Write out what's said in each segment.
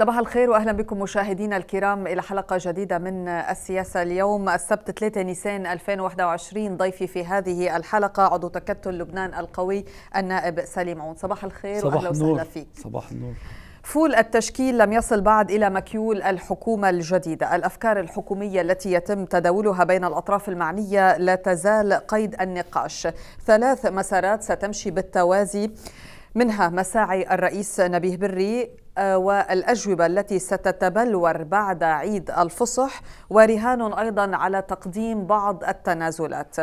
صباح الخير واهلا بكم مشاهدينا الكرام الى حلقه جديده من السياسه اليوم السبت 3 نيسان 2021 ضيفي في هذه الحلقه عضو تكتل لبنان القوي النائب سليم عون صباح الخير صباح واهلا وسهلا فيك صباح النور فول التشكيل لم يصل بعد الى مكيول الحكومه الجديده، الافكار الحكوميه التي يتم تداولها بين الاطراف المعنيه لا تزال قيد النقاش، ثلاث مسارات ستمشي بالتوازي منها مساعي الرئيس نبيه بري والأجوبة التي ستتبلور بعد عيد الفصح ورهان أيضا على تقديم بعض التنازلات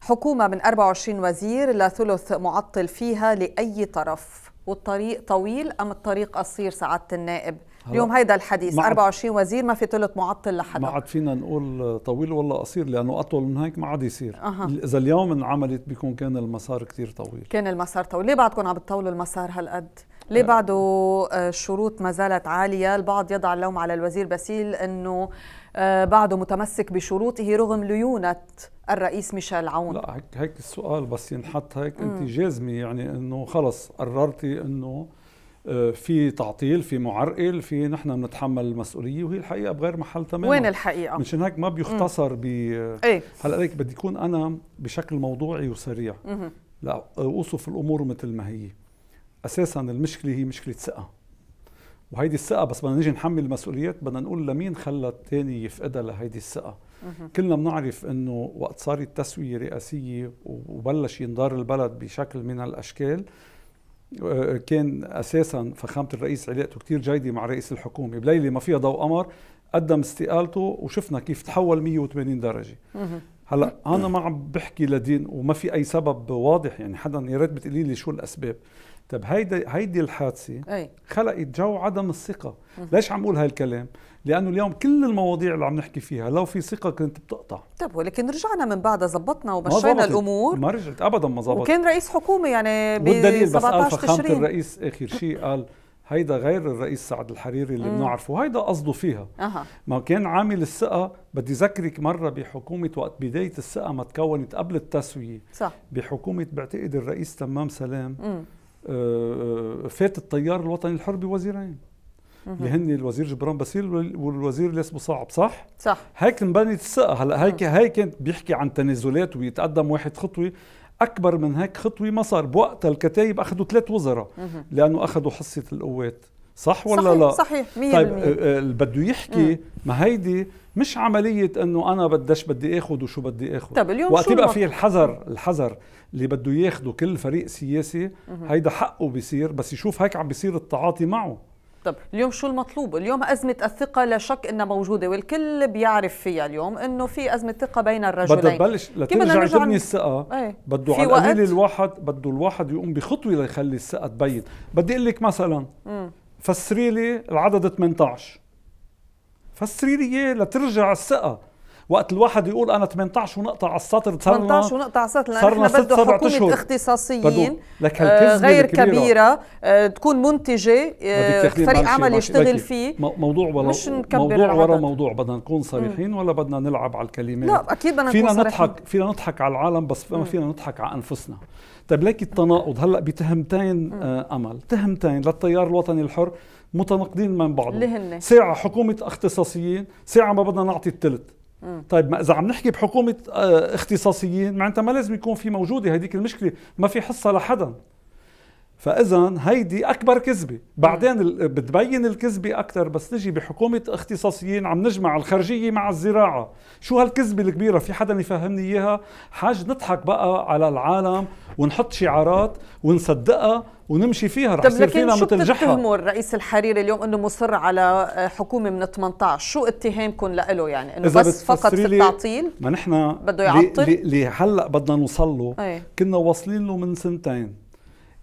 حكومة من 24 وزير لا ثلث معطل فيها لأي طرف والطريق طويل أم الطريق قصير سعادة النائب اليوم هيدا الحديث 24 وزير ما في ثلث معطل لحدا ما عاد فينا نقول طويل ولا قصير لانه اطول من هيك ما عاد يصير أه. اذا اليوم انعملت بيكون كان المسار كثير طويل كان المسار طويل ليه بعدكم عم بتطولوا المسار هالقد ليه آه، بعده الشروط ما زالت عالية البعض يضع اللوم على الوزير باسيل أنه آه، بعده متمسك بشروطه رغم ليونة الرئيس ميشيل عون لا هيك, هيك السؤال بس ينحط هيك أنت جازمه يعني أنه خلص قررتي أنه آه، في تعطيل في معرقل في نحن بنتحمل المسؤوليه وهي الحقيقه بغير محل تماما وين الحقيقه مشان هيك ما بيختصر ب ايه؟ هلا ليك بدي اكون انا بشكل موضوعي وسريع لا اوصف الامور مثل ما هي اساسا المشكله هي مشكله ثقه وهيدي الثقه بس بدنا نيجي نحمل المسؤوليات بدنا نقول لمين خلى الثاني يفقدها لهيدي الثقه كلنا بنعرف انه وقت صارت تسويه رئاسيه وبلش ينضار البلد بشكل من الاشكال آه، كان اساسا فخامه الرئيس علاقته كثير جيده مع رئيس الحكومه بليله ما فيها ضوء قمر قدم استقالته وشفنا كيف تحول 180 درجه هلا انا ما عم بحكي لدين وما في اي سبب واضح يعني حدا يا ريت بتقولي لي شو الاسباب طب هيدي هيدي الحادثه أي. خلقت جو عدم الثقه ليش عم اقول هالكلام لانه اليوم كل المواضيع اللي عم نحكي فيها لو في ثقه كنت بتقطع طب ولكن رجعنا من بعدها زبطنا ومشينا الامور ما رجعت ابدا ما زبط وكان رئيس حكومه يعني ب والدليل بس قال الرئيس اخر شيء قال هيدا غير الرئيس سعد الحريري اللي بنعرفه هيدا قصده فيها أه. ما كان عامل الثقه بدي ذكرك مره بحكومه وقت بدايه الثقه ما تكونت قبل التسويه صح بحكومه بعتقد الرئيس تمام سلام مم. آه، آه، فات التيار الوطني الحر بوزيرين اللي هن الوزير جبران باسيل والوزير اللي اسمه صعب صح؟ صح هيك انبنت الثقه هلا هيك هي كانت بيحكي عن تنازلات ويتقدم واحد خطوه اكبر من هيك خطوه ما صار بوقتها الكتايب اخذوا ثلاث وزراء لانه اخذوا حصه القوات صح ولا صحيح لا؟ صحيح 100% طيب آه، اللي بده يحكي ما هيدي مش عمليه انه انا بديش بدي اخذ وشو بدي اخذ طيب اليوم وقت يبقى في الحذر الحذر اللي بده ياخده كل فريق سياسي هيدا حقه بيصير بس يشوف هيك عم بيصير التعاطي معه طب اليوم شو المطلوب؟ اليوم أزمة الثقة لا شك إنها موجودة والكل بيعرف فيها اليوم إنه في أزمة ثقة بين الرجلين بدها تبلش لترجع تبني الثقة ايه؟ بده على القليل الواحد بده الواحد يقوم بخطوة ليخلي الثقة تبين، بدي أقول لك مثلا فسري لي العدد 18 فسري لي إياه لترجع الثقة وقت الواحد يقول انا 18 ونقطه على السطر 18 ونقطه على السطر لانه احنا بده حكومه شهور. اختصاصيين لك آه غير كبيره آه تكون منتجه آه فريق عمل يشتغل فيه موضوع ولا مش موضوع ورا موضوع بدنا نكون صريحين ولا بدنا نلعب على الكلمات لا اكيد بدنا فينا نكون نضحك فينا نضحك على العالم بس ما فينا نضحك على انفسنا طيب ليك التناقض هلا بتهمتين آه امل تهمتين للتيار الوطني الحر متناقضين من بعض ساعة حكومة اختصاصيين ساعة ما بدنا نعطي الثلث طيب ما اذا عم نحكي بحكومه آه، اختصاصيين معناتها ما لازم يكون في موجوده هذيك المشكله ما في حصه لحدا فاذا هيدي اكبر كذبه بعدين بتبين الكذبه اكثر بس نجي بحكومه اختصاصيين عم نجمع الخارجيه مع الزراعه شو هالكذبه الكبيره في حدا يفهمني اياها حاج نضحك بقى على العالم ونحط شعارات ونصدقها ونمشي فيها رح يصير فينا مثل جحا بتتهموا الرئيس الحريري اليوم انه مصر على حكومه من 18 شو اتهامكم له يعني انه بس فقط في التعطيل ما نحن بده يعطل لهلا بدنا نوصل له إيه. كنا واصلين له من سنتين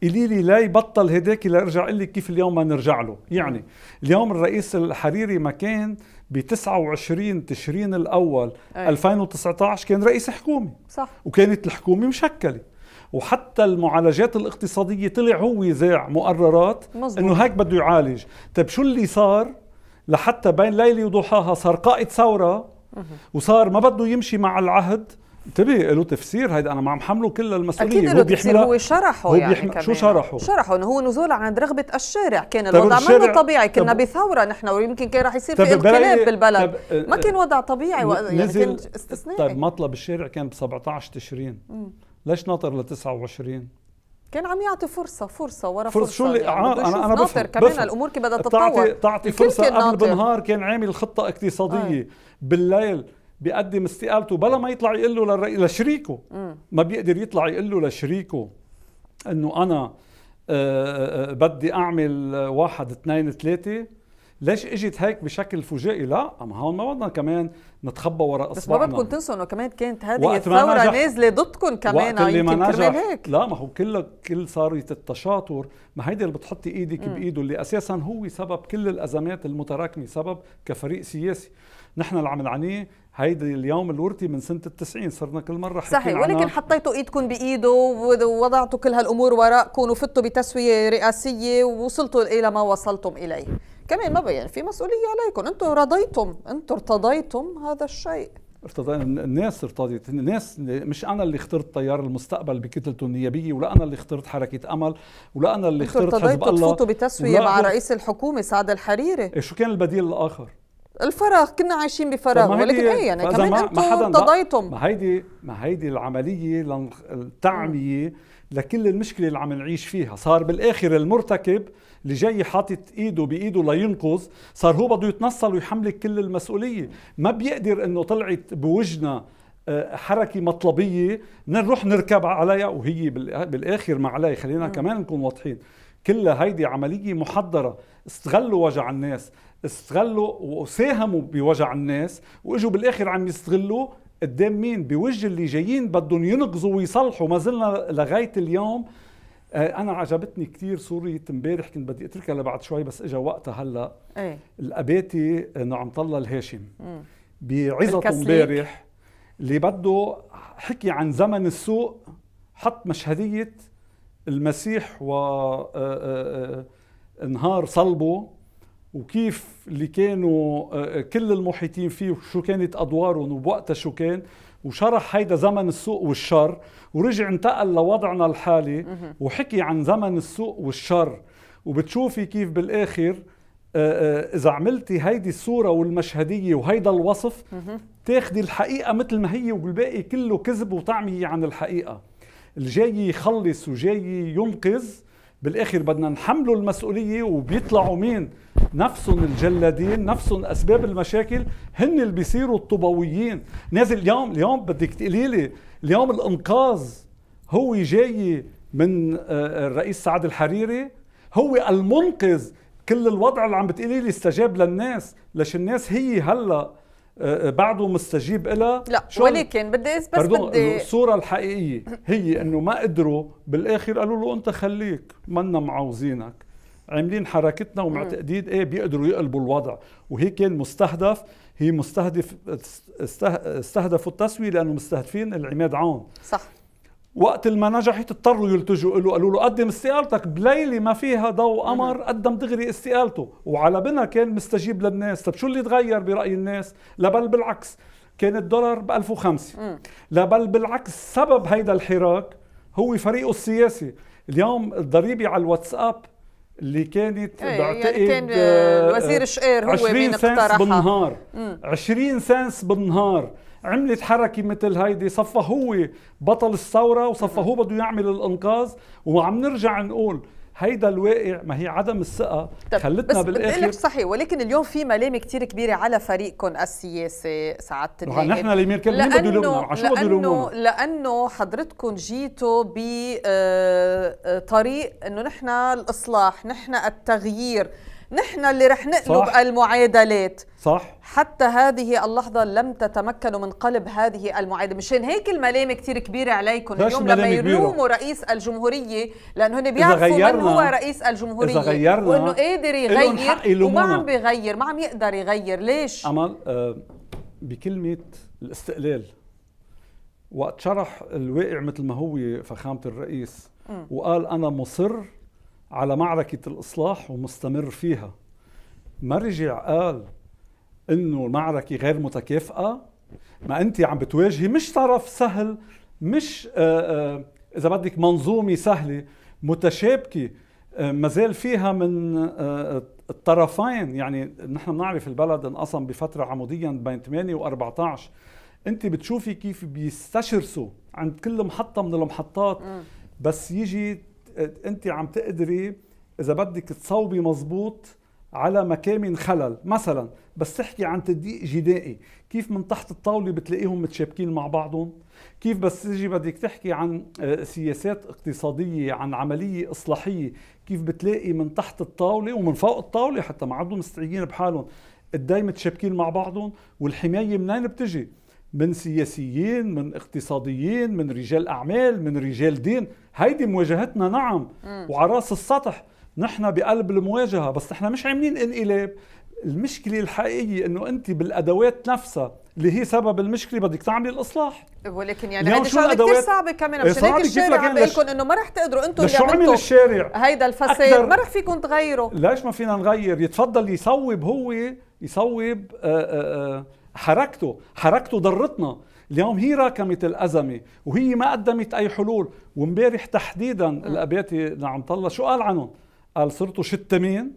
قولي لي لا يبطل هداك لارجع اقول لك كيف اليوم ما نرجع له يعني اليوم الرئيس الحريري ما كان ب 29 تشرين الاول أي. 2019 كان رئيس حكومه صح وكانت الحكومه مشكله وحتى المعالجات الاقتصاديه طلع هو ذاع مقررات انه هيك بده يعالج طيب شو اللي صار لحتى بين ليله وضحاها صار قائد ثوره وصار ما بده يمشي مع العهد انتبهي له تفسير هيدا انا ما عم حمله كل المسؤوليه اكيد له تفسير هو شرحه هو يعني كمان. شو شرحه؟ شرحه انه هو نزول عند رغبه الشارع كان الوضع منه طبيعي كنا بثوره نحن ويمكن كان رح يصير في انقلاب بالبلد آه، ما كان آه، وضع طبيعي يعني كان استثنائي طيب مطلب الشارع كان ب 17 تشرين ليش ناطر ل 29 كان عم يعطي فرصه فرصه ورا فرصه, فرصة شو اللي يعني آه، انا انا بفهم كمان بفهم. الامور كيف بدها تتطور تعطي تعطي فرصه قبل بالنهار كان عامل خطه اقتصاديه آه. بالليل بيقدم استقالته بلا ما يطلع يقول له للرئي لشريكه ما بيقدر يطلع يقول له لشريكه انه انا آآ آه، آه، آه، بدي اعمل واحد اثنين ثلاثه ليش اجت هيك بشكل فجائي لا ما هون ما بدنا كمان نتخبى وراء اصبعنا بس ما بدكم تنسوا انه كمان كانت هذه الثوره نازله ضدكم كمان وقت اللي آه، ما نجح هيك لا ما هو كل كل صارت التشاطر ما هيدي اللي بتحطي ايدك م. بايده اللي اساسا هو سبب كل الازمات المتراكمه سبب كفريق سياسي نحن اللي عم نعانيه هيدي اليوم الورثي من سنه التسعين صرنا كل مره صحيح ولكن حطيتوا ايدكم بايده ووضعتوا كل هالامور وراءكم وفتوا بتسويه رئاسيه ووصلتوا الى ما وصلتم اليه كمان ما يعني في مسؤوليه عليكم انتم رضيتم انتم ارتضيتم هذا الشيء ارتضينا الناس ارتضيت الناس مش انا اللي اخترت تيار المستقبل بكتلته النيابيه ولا انا اللي اخترت حركه امل ولا انا اللي اخترت حزب الله تفوتوا بتسويه مع رئيس الحكومه سعد الحريري إيه، شو كان البديل الاخر الفراغ كنا عايشين بفراغ ولكن ايه يعني كمان انتم ارتضيتم ما هيدي ما هيدي العمليه التعميه لكل المشكله اللي عم نعيش فيها صار بالاخر المرتكب اللي جاي حاطط ايده بايده لينقذ صار هو بده يتنصل ويحملك كل المسؤوليه ما بيقدر انه طلعت بوجنا آه، حركة مطلبية نروح نركب عليها وهي بالآخر ما عليها خلينا كمان نكون واضحين كل هيدي عملية محضرة استغلوا وجع الناس استغلوا وساهموا بوجع الناس واجوا بالاخر عم يستغلوا قدام مين بوجه اللي جايين بدهم ينقذوا ويصلحوا ما زلنا لغايه اليوم آه، انا عجبتني كثير صوره امبارح كنت بدي اتركها لبعد شوي بس اجى وقتها هلا ايه؟ الاباتي آه، نعم الله الهاشم بعظة امبارح اللي بده حكي عن زمن السوق حط مشهديه المسيح و آه، انهار صلبه وكيف اللي كانوا كل المحيطين فيه وشو كانت ادوارهم وبوقتها شو كان وشرح هيدا زمن السوق والشر ورجع انتقل لوضعنا الحالي وحكي عن زمن السوء والشر وبتشوفي كيف بالاخر آه، آه، اذا عملتي هيدي الصوره والمشهديه وهيدا الوصف تاخدي الحقيقه مثل ما هي والباقي كله كذب وطعمي عن الحقيقه الجاي يخلص وجاي ينقذ بالاخر بدنا نحملوا المسؤوليه وبيطلعوا مين نفسهم الجلادين نفسهم اسباب المشاكل هن اللي بيصيروا الطبويين نازل اليوم اليوم بدك تقولي لي اليوم الانقاذ هو جاي من آه، الرئيس سعد الحريري هو المنقذ كل الوضع اللي عم بتقولي لي استجاب للناس ليش الناس هي هلا بعده مستجيب لها لا ولكن بدي بس بدي الصوره الحقيقيه هي انه ما قدروا بالاخر قالوا له انت خليك منا معوزينك عاملين حركتنا ومعتقدين ايه بيقدروا يقلبوا الوضع وهي كان مستهدف هي مستهدف استهدفوا التسوية لأنه مستهدفين العماد عون صح وقت ما نجحت اضطروا يلتجوا له قالوا له قدم استقالتك بليله ما فيها ضوء قمر قدم دغري استقالته وعلى بنا كان مستجيب للناس طب شو اللي تغير براي الناس لا بل بالعكس كان الدولار ب 1005 لا بل بالعكس سبب هيدا الحراك هو فريقه السياسي اليوم الضريبه على الواتساب اللي كانت إيه، يعني بعتقد يعني كان آه، الوزير شقير هو 20 سنس بالنهار 20 سنس بالنهار عملت حركه مثل هيدي صفى هو بطل الثوره وصفى هو بده يعمل الانقاذ وعم نرجع نقول هيدا الواقع ما هي عدم الثقه خلتنا بس بالاخر بس صحيح ولكن اليوم في ملامة كثير كبيره على فريقكم السياسي سعاده النائب نحن الامير كل مين بده عشو بدو بده لأنه, لانه حضرتكم جيتوا بطريق آه، آه، انه نحن الاصلاح نحن التغيير نحن اللي رح نقلب صح. المعادلات صح حتى هذه اللحظة لم تتمكنوا من قلب هذه المعادلة مشان هيك الملامة كتير كبيرة عليكم اليوم لما يلوموا رئيس الجمهورية لأن هن بيعرفوا من هو رئيس الجمهورية إذا غيرنا وإنه قادر يغير وما عم بيغير ما عم يقدر يغير ليش؟ أمل آه بكلمة الاستقلال وقت شرح الواقع مثل ما هو فخامة الرئيس م. وقال أنا مصر على معركة الإصلاح ومستمر فيها ما رجع قال إنه المعركة غير متكافئة ما أنت عم بتواجهي مش طرف سهل مش آه، آه، إذا بدك منظومة سهلة متشابكة آه، ما زال فيها من الطرفين يعني نحن بنعرف البلد انقسم بفترة عموديا بين 8 و14 انت بتشوفي كيف بيستشرسوا عند كل محطة من المحطات بس يجي انت عم تقدري اذا بدك تصوبي مزبوط على مكامن خلل مثلا بس تحكي عن تدقيق جدائي كيف من تحت الطاولة بتلاقيهم متشابكين مع بعضهم كيف بس تجي بدك تحكي عن آه، سياسات اقتصادية عن عملية إصلاحية كيف بتلاقي من تحت الطاولة ومن فوق الطاولة حتى ما عندهم مستعجلين بحالهم قداي متشابكين مع بعضهم والحماية منين بتجي من سياسيين من اقتصاديين من رجال أعمال من رجال دين هيدي مواجهتنا نعم وعلى وعراس السطح نحن بقلب المواجهة بس نحن مش عاملين انقلاب المشكلة الحقيقية انه انت بالادوات نفسها اللي هي سبب المشكله بدك تعملي الاصلاح ولكن يعني هيدي شغله كثير صعبه كمان إيه، مشان هيك الشارع عم بقول لكم انه ما رح تقدروا انتم اللي عملتوا الشارع هيدا الفساد ما رح فيكم تغيروا ليش ما فينا نغير يتفضل يصوب هو يصوب آآ آه، آآ آه، آه، حركته حركته ضرتنا اليوم هي راكمت الأزمة وهي ما قدمت أي حلول ومبارح تحديدا الأبياتي نعم طلع شو قال عنهم قال صرتوا شتمين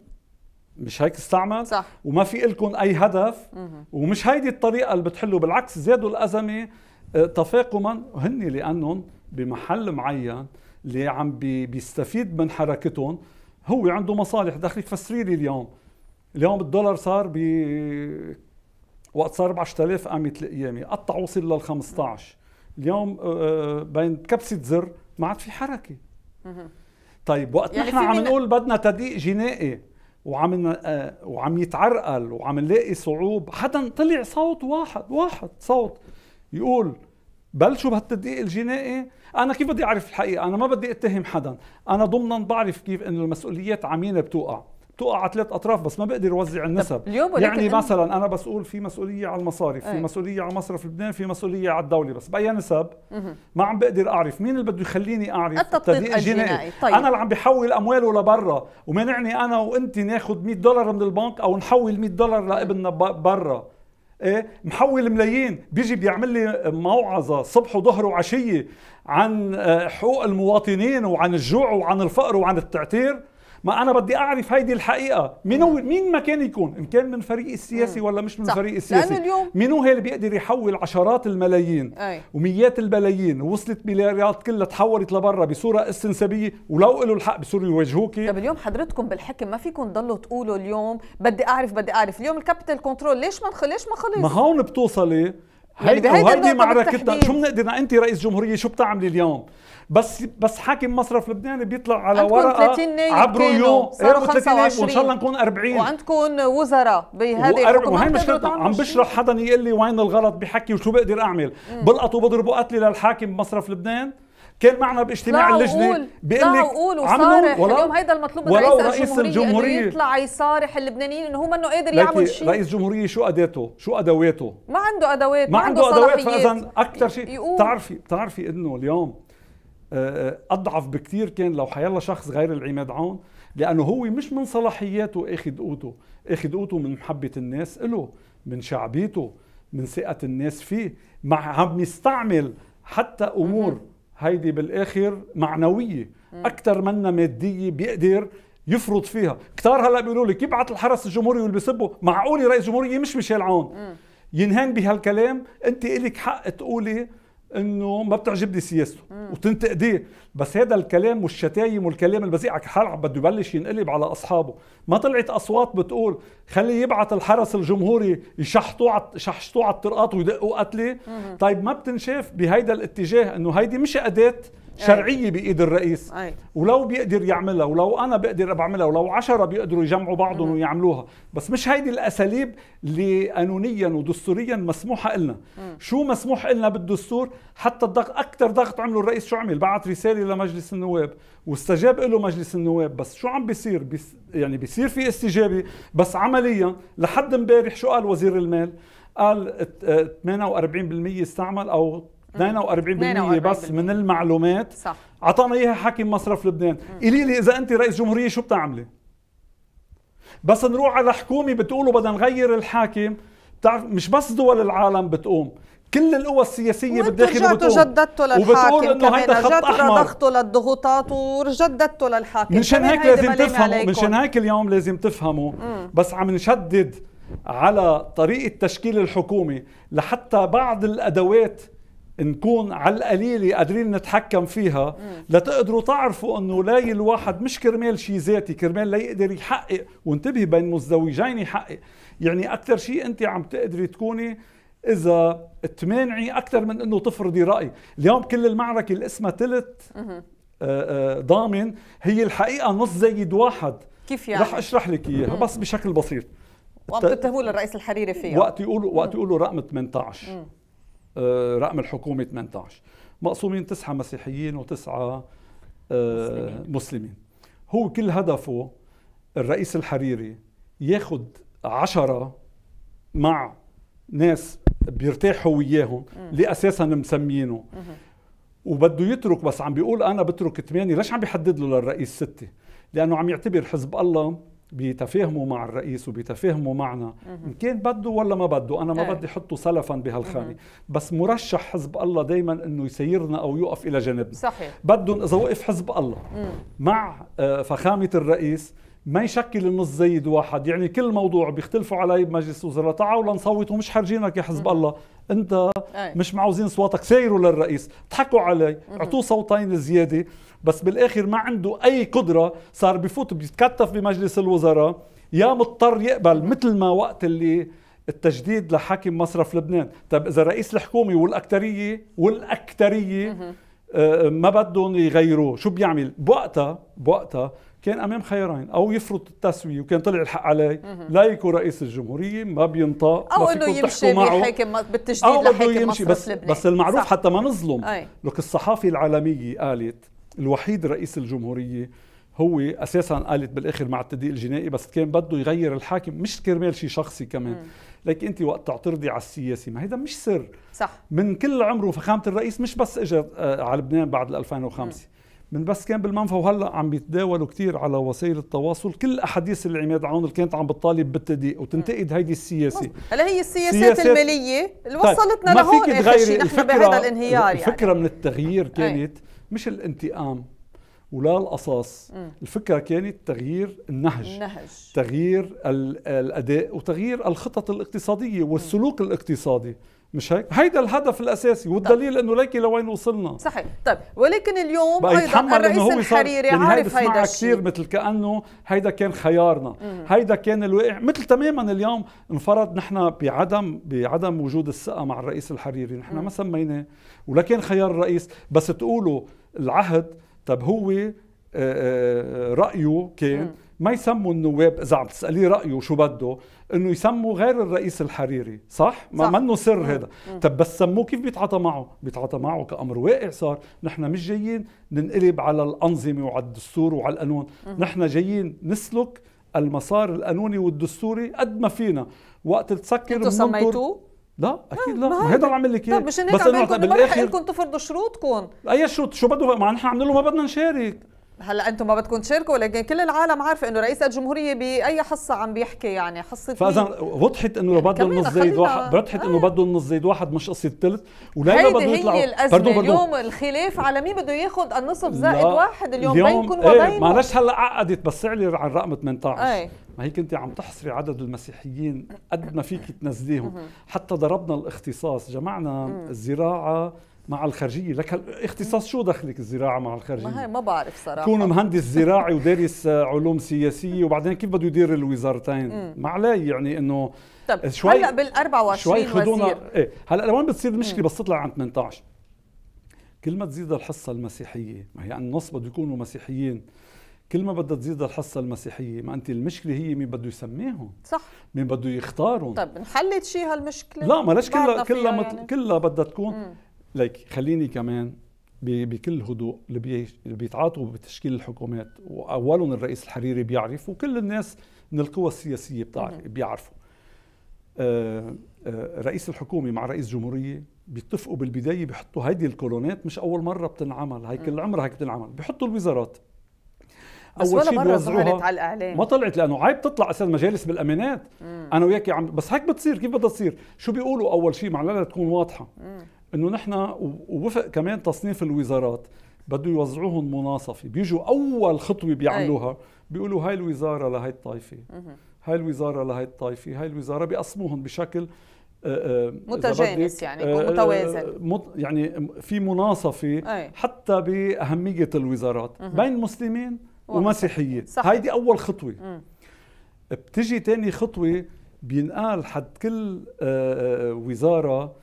مش هيك استعمل صح. وما في إلكم أي هدف ومش هيدي الطريقة اللي بتحلوا بالعكس زادوا الأزمة آه، تفاقما هن لأنهم بمحل معين اللي عم بيستفيد من حركتهم هو عنده مصالح دخلك فسري لي اليوم اليوم الدولار صار ب وقت صار ب 10000 قامت القيامه قطع وصل لل 15 اليوم آه، آه، بين كبسه زر ما عاد في حركه طيب وقت يعني نحن عم نقول بدنا تدقيق جنائي وعم آه، وعم يتعرقل وعم نلاقي صعوب حدا طلع صوت واحد واحد صوت يقول بلشوا بهالتدقيق الجنائي انا كيف بدي اعرف الحقيقه انا ما بدي اتهم حدا انا ضمنا بعرف كيف انه المسؤوليات عمينه بتوقع بتقع على ثلاث اطراف بس ما بقدر اوزع النسب يعني مثلا انا بسؤول في مسؤوليه على المصارف في مسؤوليه على مصرف لبنان في مسؤوليه على الدوله بس باي نسب ما عم بقدر اعرف مين اللي بده يخليني اعرف التدقيق الجنائي طيب. انا اللي عم بحول امواله لبرا ومانعني انا وانت ناخذ 100 دولار من البنك او نحول 100 دولار لابننا برا ايه محول ملايين بيجي بيعمل لي موعظه صبح وظهر وعشيه عن آه، حقوق المواطنين وعن الجوع وعن الفقر وعن التعتير ما انا بدي اعرف هيدي الحقيقه مين هو مين ما كان يكون ان كان من فريق السياسي ولا مش من صح. فريق السياسي اليوم مين هو اللي بيقدر يحول عشرات الملايين أي. وميات الملايين وصلت مليارات كلها تحولت لبرا بصوره استنسابيه ولو له الحق بصيروا يواجهوك طب اليوم حضرتكم بالحكم ما فيكم تضلوا تقولوا اليوم بدي اعرف بدي اعرف اليوم الكابيتال كنترول ليش ما ليش ما خلص ما هون بتوصلي يعني هيدي يعني معركتنا شو بنقدر انت رئيس جمهوريه شو بتعملي اليوم بس بس حاكم مصرف لبنان بيطلع على ورقه 30 نايب عبر يوم صاروا 25 وان شاء الله نكون 40 وعندكم وزراء بهذه الحكومه وهي مشكلتنا عم بشرح حدا يقول لي وين الغلط بحكي وشو بقدر اعمل بلقطوا وبضربوا قتلي للحاكم مصرف لبنان كان معنا باجتماع اللجنه بيقول لك قول وصارح اليوم هيدا المطلوب من رئيس, رئيس الجمهوريه انه يطلع يصارح اللبنانيين انه هو منه قادر يعمل شيء رئيس الجمهوريه شو اداته شو ادواته ما عنده ادوات ما, ما عنده, عنده ادوات فاذا اكثر شيء بتعرفي بتعرفي انه اليوم آه، آه، اضعف بكثير كان لو حيلا شخص غير العماد عون لانه هو مش من صلاحياته اخذ قوته اخذ قوته من محبه الناس له من شعبيته من ثقه الناس فيه مع عم يستعمل حتى امور هيدي بالاخر معنويه اكثر منا ماديه بيقدر يفرض فيها كتار هلا بيقولوا لك يبعث الحرس الجمهوري واللي بيسبوا معقول رئيس جمهوريه مش ميشيل عون ينهان بهالكلام انت الك حق تقولي انه ما بتعجبني سياسته وتنتقديه بس هذا الكلام والشتايم والكلام البذيء على حرع بده يبلش ينقلب على اصحابه ما طلعت اصوات بتقول خلي يبعث الحرس الجمهوري يشحطوه يشحطوه على الطرقات ويدقوا قتله طيب ما بتنشاف بهيدا الاتجاه انه هيدي مش اداه شرعيه بايد الرئيس أي. ولو بيقدر يعملها ولو انا بقدر بعملها ولو عشرة بيقدروا يجمعوا بعضهم ويعملوها بس مش هيدي الاساليب اللي قانونيا ودستوريا مسموحه لنا شو مسموح لنا بالدستور حتى الضغط اكثر ضغط عمله الرئيس شو عمل بعث رساله لمجلس النواب واستجاب له مجلس النواب بس شو عم بيصير بيس يعني بيصير في استجابه بس عمليا لحد امبارح شو قال وزير المال قال 48% استعمل او 42% بس من المعلومات صح اعطانا اياها حاكم مصرف لبنان قولي لي اذا انت رئيس جمهوريه شو بتعملي بس نروح على حكومه بتقولوا بدنا نغير الحاكم بتعرف مش بس دول العالم بتقوم كل القوى السياسيه بالداخل بتقول جددتوا للحاكم وبتقول انه هيدا خط احمر ضغطوا للضغوطات وجددتوا للحاكم مشان هيك لازم تفهموا مشان هيك اليوم لازم تفهموا مم. بس عم نشدد على طريقه تشكيل الحكومه لحتى بعض الادوات نكون على القليله قادرين نتحكم فيها لتقدروا تعرفوا انه لاي الواحد مش كرمال شيء ذاتي كرمال لا يقدر يحقق وانتبهي بين مزدوجين يحقق يعني اكثر شيء انت عم تقدري تكوني اذا تمانعي اكثر من انه تفرضي راي اليوم كل المعركه اللي اسمها تلت آه، آه، ضامن هي الحقيقه نص زايد واحد كيف يعني رح اشرح لك اياها بس بشكل بسيط وقت تتهموا للرئيس الحريري فيها وقت يقولوا وقت يقولوا رقم 18 آه، رقم الحكومه 18 مقسومين تسعه مسيحيين وتسعه آه، مسلمين. مسلمين هو كل هدفه الرئيس الحريري ياخد عشرة مع ناس بيرتاحوا وياهم اللي اساسا مسمينه وبده يترك بس عم بيقول انا بترك ثمانية ليش عم بيحدد له للرئيس ستة لانه عم يعتبر حزب الله بيتفاهموا مع الرئيس وبيتفاهموا معنا ان كان بده ولا ما بده انا ما إيه. بدي احطه سلفا بهالخانه بس مرشح حزب الله دائما انه يسيرنا او يوقف الى جانبنا صحيح بدهم اذا وقف حزب الله مع آه، فخامه الرئيس ما يشكل النص زيد واحد يعني كل موضوع بيختلفوا عليه بمجلس الوزراء تعالوا لنصوت ومش حرجينك يا حزب الله انت مش معوزين صوتك سيروا للرئيس اضحكوا علي اعطوه صوتين زياده بس بالاخر ما عنده اي قدره صار بفوت بيتكتف بمجلس الوزراء يا مضطر يقبل مثل ما وقت اللي التجديد لحاكم مصرف لبنان طب اذا رئيس الحكومه والاكثريه والاكثريه آه، ما بدهم يغيروه شو بيعمل بوقتها بوقتها كان امام خيارين او يفرض التسويه وكان طلع الحق علي لا يكون رئيس الجمهوريه ما بينطق او انه يمشي بحاكم بالتجديد أو بده يمشي بس لبنان. بس المعروف صح. حتى ما نظلم لك الصحافه العالميه قالت الوحيد رئيس الجمهوريه هو اساسا قالت بالاخر مع التدقيق الجنائي بس كان بده يغير الحاكم مش كرمال شيء شخصي كمان لك انت وقت تعترضي على السياسي ما هيدا مش سر صح من كل عمره فخامه الرئيس مش بس اجى آه، على لبنان بعد 2005 مم. من بس كان بالمنفى وهلا عم بيتداولوا كثير على وسائل التواصل كل احاديث اللي عماد عون اللي كانت عم بتطالب بالتضييق وتنتقد هيدي السياسه هلا هي السياسات سياسات... الماليه اللي طيب، وصلتنا لهون اخر شيء نحن بهذا الانهيار يعني الفكره من التغيير إيه. كانت أي. مش الانتقام ولا القصاص الفكره كانت تغيير النهج, النهج. تغيير الاداء وتغيير الخطط الاقتصاديه والسلوك م. الاقتصادي مش هيك؟ هيدا الهدف الاساسي والدليل طيب. انه ليكي لوين وصلنا صحيح، طيب ولكن اليوم ايضا الرئيس الحريري يعني عارف هيدا الشيء كثير مثل كانه هيدا كان خيارنا، مم. هيدا كان الواقع مثل تماما اليوم انفرض نحن بعدم بعدم وجود الثقه مع الرئيس الحريري، نحن ما سميناه ولا كان خيار الرئيس، بس تقولوا العهد طب هو آه، آه، آه، رايه كان مم. ما يسموا النواب اذا عم تساليه رايه شو بده انه يسموا غير الرئيس الحريري صح, ما صح. منه سر هذا طب بس سموه كيف بيتعاطى معه بيتعاطى معه كامر واقع صار نحن مش جايين ننقلب على الانظمه وعلى الدستور وعلى القانون نحن جايين نسلك المسار القانوني والدستوري قد ما فينا وقت تسكر انتم سميتوه لا اكيد لا ما هيدا اللي عم لك اياه بس انه بالاخر كنتوا تفرضوا شروطكم اي شروط شو بده ما نحن عم نقول ما بدنا نشارك هلا انتم ما بدكم تشاركوا لكن كل العالم عارفه انه رئيس الجمهوريه باي حصه عم بيحكي يعني حصه فاذا وضحت انه بده النص زائد واحد وضحت انه بده النص زائد واحد مش قصه الثلث وليلى بده يطلعوا هي الازمه بردو بردو. اليوم الخلاف على مين بده ياخذ النصف زائد واحد اليوم, اليوم بينكم ايه وبينه معلش هلا عقدت بس اعلي عن رقم 18 ايه. ما هي كنت عم تحصري عدد المسيحيين قد ما فيك تنزليهم حتى ضربنا الاختصاص جمعنا الزراعه مع الخارجيه لك اختصاص شو دخلك الزراعه مع الخارجيه ما هي ما بعرف صراحه تكون مهندس زراعي ودارس علوم سياسيه وبعدين كيف بده يدير الوزارتين ما علي يعني انه طب شوي هلا بال 24 شوي خدونا وزير ايه هلا لوين بتصير المشكله بس تطلع عن 18 كل ما تزيد الحصه المسيحيه ما هي النص بده يكونوا مسيحيين كل ما بدها تزيد الحصه المسيحيه ما انت المشكله هي مين بده يسميهم صح مين بده يختارهم طب نحلت شيء هالمشكله لا ما ليش كلها كلها يعني. كلها بدها تكون مم. ليك خليني كمان بكل هدوء اللي بيتعاطوا بتشكيل الحكومات واولهم الرئيس الحريري بيعرف وكل الناس من القوى السياسيه بتعرف بيعرفوا آه، آه، رئيس الحكومه مع رئيس جمهوريه بيتفقوا بالبدايه بيحطوا هيدي الكولونات مش اول مره بتنعمل هي كل عمرها هيك بتنعمل بيحطوا الوزارات بس اول ولا شيء مره طلعت على الاعلام ما طلعت لانه عيب تطلع اساسا مجالس بالامانات مم. انا وياك عم بس هيك بتصير كيف بدها تصير شو بيقولوا اول شيء معناها تكون واضحه مم. انه نحن ووفق كمان تصنيف الوزارات بده يوزعوهم مناصفه بيجوا اول خطوه بيعملوها بيقولوا هاي الوزاره لهي الطائفه هاي الوزاره لهي الطائفه هاي الوزاره بيقسموهم بشكل آه، آه، متجانس يعني متوازن آه، يعني في مناصفه حتى باهميه الوزارات بين مسلمين ومسيحيين هيدي اول خطوه بتجي تاني خطوه بينقال حد كل وزاره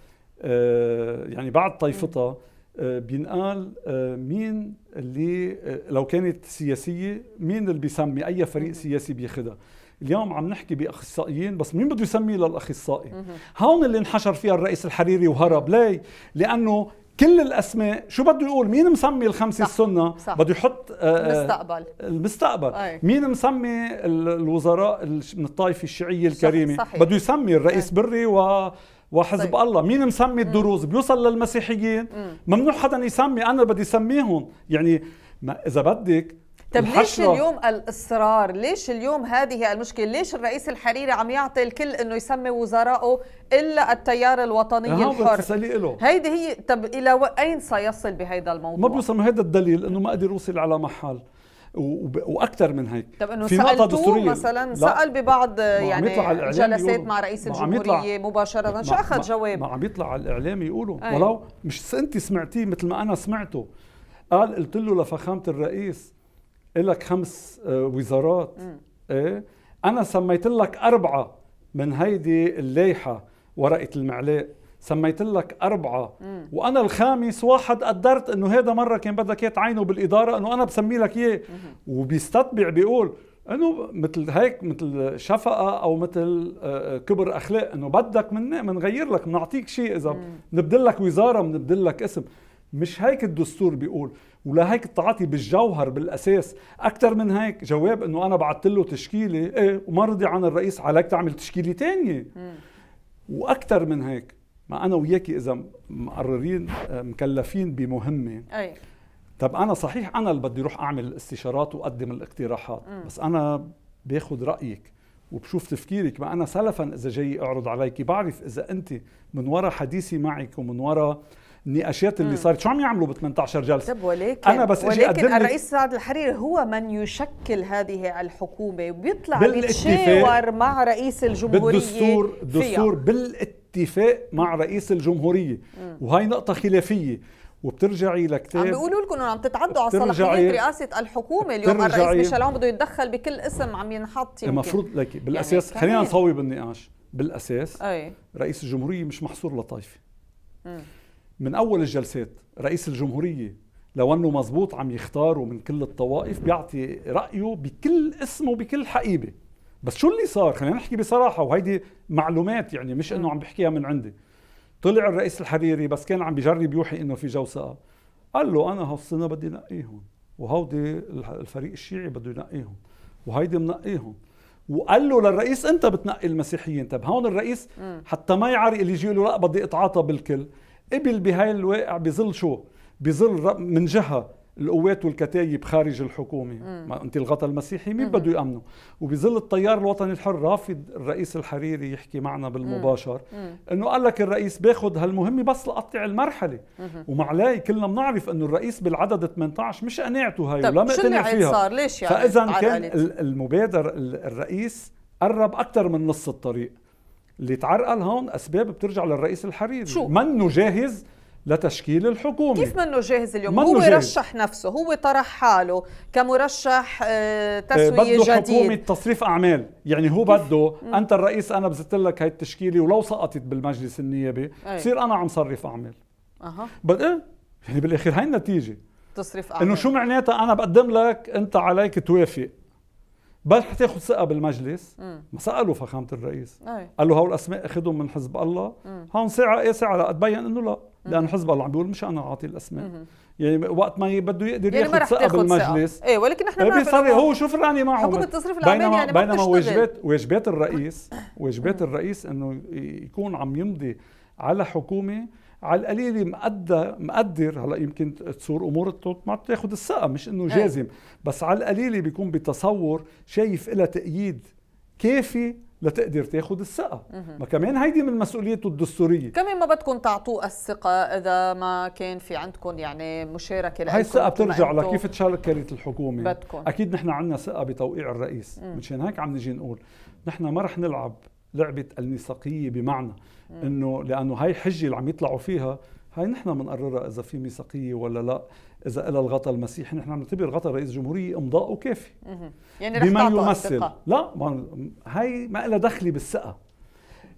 آه، يعني بعد طيفتها آه، بينقال آه، مين اللي لو كانت سياسيه مين اللي بيسمي اي فريق سياسي بياخذها اليوم عم نحكي باخصائيين بس مين بده يسمي للاخصائي هون اللي انحشر فيها الرئيس الحريري وهرب ليه لانه كل الاسماء شو بده يقول مين مسمي الخمسه صح. السنه صح. بده يحط المستقبل المستقبل أي. مين مسمي الوزراء من الطائفه الشيعيه الكريمه صحيح. بده يسمي الرئيس أي. بري و وحزب طيب. الله مين مسمي الدروز مم. بيوصل للمسيحيين مم. ممنوع حدا يسمي انا بدي اسميهم يعني ما اذا بدك طب ليش اليوم الاصرار؟ ليش اليوم هذه المشكله؟ ليش الرئيس الحريري عم يعطي الكل انه يسمي وزرائه الا التيار الوطني آه، الحر؟ هيدي هي طب الى اين سيصل بهذا الموضوع؟ ما بيوصل هذا الدليل انه ما قدر يوصل على محل، واكثر من هيك طب انه في نقطه دستوريه مثلا سال ببعض يعني جلسات مع رئيس الجمهوريه مباشره شو اخذ جواب ما عم يطلع على الاعلام يقولوا أيه. ولو مش انت سمعتيه مثل ما انا سمعته قال قلت له لفخامه الرئيس لك خمس آه، وزارات م. ايه انا سميت لك اربعه من هيدي اللايحه ورقه المعلاق سميت لك أربعة مم. وأنا الخامس واحد قدرت إنه هذا مرة كان بدك إياه تعينه بالإدارة إنه أنا بسمي لك إياه وبيستطبع بيقول انه مثل هيك مثل شفقه او مثل آه، آه، كبر اخلاق انه بدك من منغير لك منعطيك شيء اذا نبدل لك وزاره بنبدل لك اسم مش هيك الدستور بيقول ولا هيك التعاطي بالجوهر بالاساس اكثر من هيك جواب انه انا بعثت له تشكيله ايه وما رضي عن الرئيس عليك تعمل تشكيله ثانيه واكثر من هيك ما انا وياكي اذا مقررين آه، مكلفين بمهمه أي. طب انا صحيح انا اللي بدي اروح اعمل الاستشارات واقدم الاقتراحات م. بس انا باخذ رايك وبشوف تفكيرك ما انا سلفا اذا جاي اعرض عليك بعرف اذا انت من وراء حديثي معك ومن وراء النقاشات اللي صارت شو عم يعملوا ب 18 جلسه طب ولكن انا بس اجي ولكن الرئيس سعد الحريري هو من يشكل هذه الحكومه وبيطلع يتشاور مع رئيس الجمهوريه بالدستور الدستور بالاتفاق اتفاق مع رئيس الجمهوريه وهي نقطه خلافيه وبترجعي لكتاب عم بيقولوا لكم انه عم تتعدوا على صلاحيات رئاسه الحكومه اليوم الرئيس ميشيل عون بده يتدخل بكل اسم عم ينحط يمكن المفروض لك يعني بالاساس يعني خلينا نصوب النقاش بالاساس أي. رئيس الجمهوريه مش محصور لطائفه من اول الجلسات رئيس الجمهوريه لو انه مزبوط عم يختاروا من كل الطوائف بيعطي رايه بكل اسم وبكل حقيبه بس شو اللي صار خلينا نحكي بصراحه وهيدي معلومات يعني مش انه عم بحكيها من عندي طلع الرئيس الحريري بس كان عم بجرب يوحي انه في جو ثقه قال له انا هالسنة بدي نقيهم وهودي الفريق الشيعي بده ينقيهم وهيدي منقيهم وقال له للرئيس انت بتنقي المسيحيين طب هون الرئيس حتى ما يعرق اللي يجي له لا بدي اتعاطى بالكل قبل بهاي الواقع بظل شو بظل من جهه القوات والكتايب خارج الحكومه ما انت الغطاء المسيحي مين بده يامنه وبظل التيار الوطني الحر رافض الرئيس الحريري يحكي معنا بالمباشر انه قال لك الرئيس باخذ هالمهمه بس لقطع المرحله ومعلاي كلنا بنعرف انه الرئيس بالعدد 18 مش قناعته هاي طيب، ولا مقتنع فيها صار ليش يعني فاذا كان المبادر الرئيس قرب اكثر من نص الطريق اللي تعرقل هون اسباب بترجع للرئيس الحريري شو؟ منه جاهز لتشكيل الحكومة كيف منه جاهز اليوم؟ منه هو جاهز. رشح نفسه هو طرح حاله كمرشح آه، تسوية آه، جديد بده حكومة تصريف أعمال يعني هو بده أنت الرئيس أنا بزت لك هاي التشكيلة ولو سقطت بالمجلس النيابي بصير أنا عم صرف أعمال أها بل إيه يعني بالأخير هاي النتيجة تصريف أعمال إنه شو معناتها أنا بقدم لك أنت عليك توافق بس حتاخذ ثقه بالمجلس ما سالوا فخامه الرئيس أي. قال له هول الاسماء اخذهم من حزب الله هون ساعه ايه ساعه لا تبين انه لا لانه حزب الله عم بيقول مش انا اعطي الاسماء يعني وقت ما بده يقدر يعني ياخذ ثقه بالمجلس ايه ولكن نحن إيه، ما بيصير هو شو فرقاني معهم حكومه تصريف الاعمال بينما يعني بينما واجبات واجبات الرئيس واجبات الرئيس انه يكون عم يمضي على حكومه على القليل مقدر مقدر هلا يمكن تصير امور تاخذ الثقه مش انه إيه. جازم بس على القليل بيكون بتصور شايف لها تأييد كافي لتقدر تاخذ الثقه ما كمان هيدي من مسؤوليته الدستوريه كمان ما بدكم تعطوه الثقه اذا ما كان في عندكم يعني مشاركه لكم الثقه بترجع لكيف تشاركت الحكومه بدكم. اكيد نحن عندنا ثقه بتوقيع الرئيس مشان هيك عم نجي نقول نحن ما رح نلعب لعبه الميثاقيه بمعنى انه لانه هاي الحجه اللي عم يطلعوا فيها هاي نحن بنقررها اذا في ميثاقيه ولا لا اذا إلى الغطاء المسيحي نحن بنعتبر غطاء رئيس جمهوريه امضاء وكافي يعني بما يمثل الثقة. لا ما هاي ما لها دخل بالثقه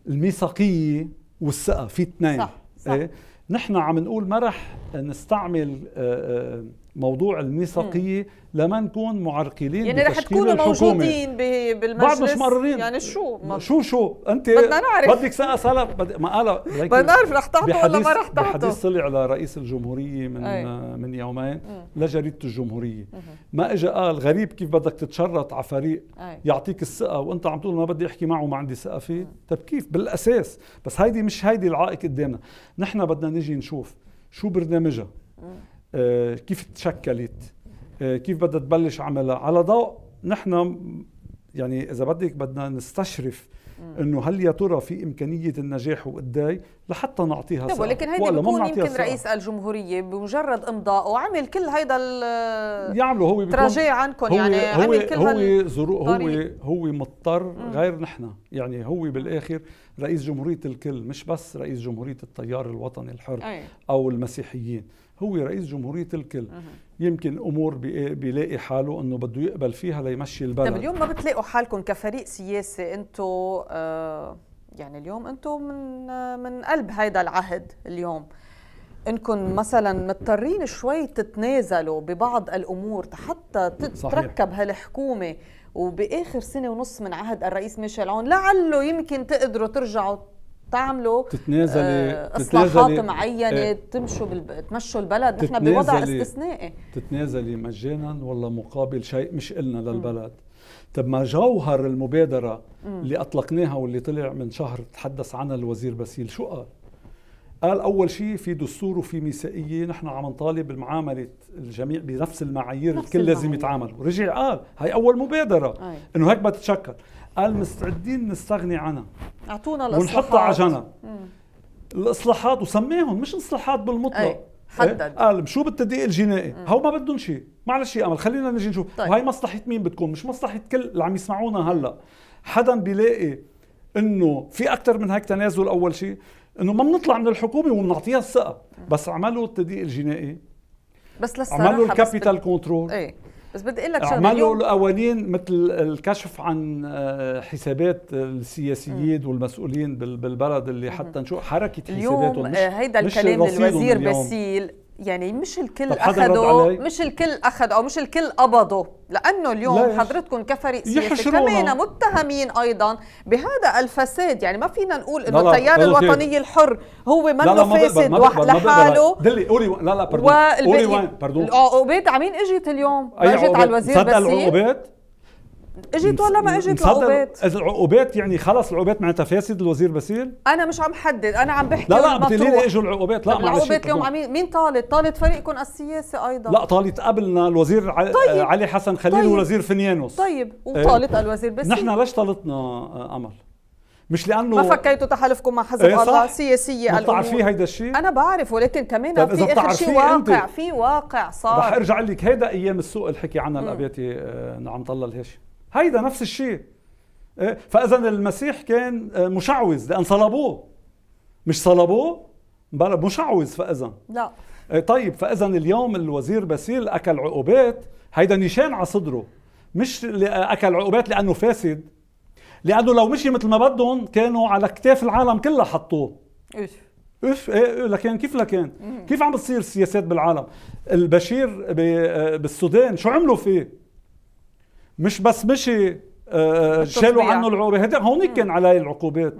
الميثاقيه والثقه في اثنين صح, صح. إيه؟ نحن عم نقول ما رح نستعمل آآ آه، آآ آه، موضوع الميثاقيه لما نكون معرقلين يعني رح تكونوا موجودين بالمجلس بعد مش مقررين يعني شو ما شو شو انت بدنا نعرف بدك سنه سنة بد... ما قال بدنا نعرف رح تعطوا ولا ما رح تعطوا بحديث طلع لرئيس الجمهوريه من أي. من يومين لجريده الجمهوريه ما اجى قال غريب كيف بدك تتشرط على فريق أي. يعطيك الثقه وانت عم تقول ما بدي احكي معه ما عندي ثقه فيه طب كيف بالاساس بس هيدي مش هيدي العائق قدامنا نحن بدنا نجي نشوف شو برنامجها آه، كيف تشكلت آه، كيف بدها تبلش عملها على ضوء نحن يعني اذا بدك بدنا نستشرف انه هل يا ترى في امكانيه النجاح وقداي لحتى نعطيها طيب ولكن هيدي بيكون يمكن ساعة. رئيس الجمهوريه بمجرد امضائه عمل كل هيدا يعملوا هو تراجع عنكم يعني هو عمل كل هو هو هو هو مضطر مم. غير نحن يعني هو بالاخر رئيس جمهوريه الكل مش بس رئيس جمهوريه التيار الوطني الحر أي. او المسيحيين هو رئيس جمهورية الكل يمكن امور بيلاقي حاله انه بده يقبل فيها ليمشي البلد طب اليوم ما بتلاقوا حالكم كفريق سياسي انتم آه، يعني اليوم انتم من من قلب هيدا العهد اليوم انكم مثلا مضطرين شوي تتنازلوا ببعض الامور حتى تتركب هالحكومه وباخر سنه ونص من عهد الرئيس ميشيل عون لعله يمكن تقدروا ترجعوا تعملوا آه، تتنازلي اصلاحات تتنازلي معينه تمشوا بالب... تمشوا البلد نحن بوضع استثنائي تتنازلي مجانا والله مقابل شيء مش النا للبلد طب ما جوهر المبادره اللي اطلقناها واللي طلع من شهر تحدث عنها الوزير باسيل شو قال؟ قال اول شيء في دستور وفي ميثاقيه نحن عم نطالب بمعامله الجميع بنفس المعايير نفس الكل المعايير. لازم يتعاملوا رجع قال هي اول مبادره انه هيك ما تتشكل قال مستعدين نستغني عنها اعطونا الاصلاحات ونحطها على جنب الاصلاحات وسميهم مش اصلاحات بالمطلق أي. حدد إيه؟ قال شو بالتدقيق الجنائي هو ما بدهم شيء معلش يا امل خلينا نجي نشوف طيب. وهي مصلحه مين بتكون مش مصلحه كل اللي عم يسمعونا هلا حدا بيلاقي انه في اكثر من هيك تنازل اول شيء انه ما بنطلع من الحكومه وبنعطيها الثقه بس عملوا التدقيق الجنائي بس لسه عملوا الكابيتال كنترول ايه بس بدي اقول لك عملوا قوانين مثل الكشف عن آه، حسابات السياسيين والمسؤولين بالبلد اللي حتى نشوف حركه حساباتهم آه، اليوم هيدا الكلام الوزير باسيل يعني مش الكل اخذوا مش الكل اخده او مش الكل قبضه لانه اليوم لا حضرتكم كفريق سياسي كمان متهمين ايضا بهذا الفساد يعني ما فينا نقول انه التيار الوطني الحر هو منه فاسد لحاله دلي قولي لا لا بردون قولي وين آه، بردون عمين اجت اليوم اجت على الوزير بس صدق العقوبات اجت ولا ما اجت العقوبات؟ العقوبات يعني خلص العقوبات معناتها فاسد الوزير بسيل انا مش عم حدد انا عم بحكي لا لا بتقولي لي اجوا العقوبات لا العقوبات اليوم عم مين طالت؟ طالت فريقكم السياسي ايضا لا طالت قبلنا الوزير طيب. آه، علي حسن خليل طيب. والوزير فنيانوس طيب آه، وطالت الوزير بسيل نحن ليش طالتنا آه، امل؟ مش لانه ما فكيتوا تحالفكم مع حزب إيه الله سياسيه ما بتعرفي هيدا الشيء انا بعرف ولكن كمان طيب في اخر شيء واقع في واقع صار رح ارجع لك هيدا ايام السوق اللي حكي عنها الابياتي نعم طلال الهاشم هيدا نفس الشيء آه، فاذا المسيح كان آه، مشعوذ لان صلبوه مش صلبوه بلا مشعوذ فاذا لا آه، طيب فاذا اليوم الوزير باسيل اكل عقوبات هيدا نشان على صدره مش اكل عقوبات لانه فاسد لانه لو مشي مثل ما بدهم كانوا على كتاف العالم كلها حطوه ايش اف ايه, إيه، لكن كيف لكن كيف عم بتصير السياسات بالعالم البشير بالسودان شو عملوا فيه مش بس مشي آه، آه، شالوا عنه العقوبه هذا هون كان علي العقوبات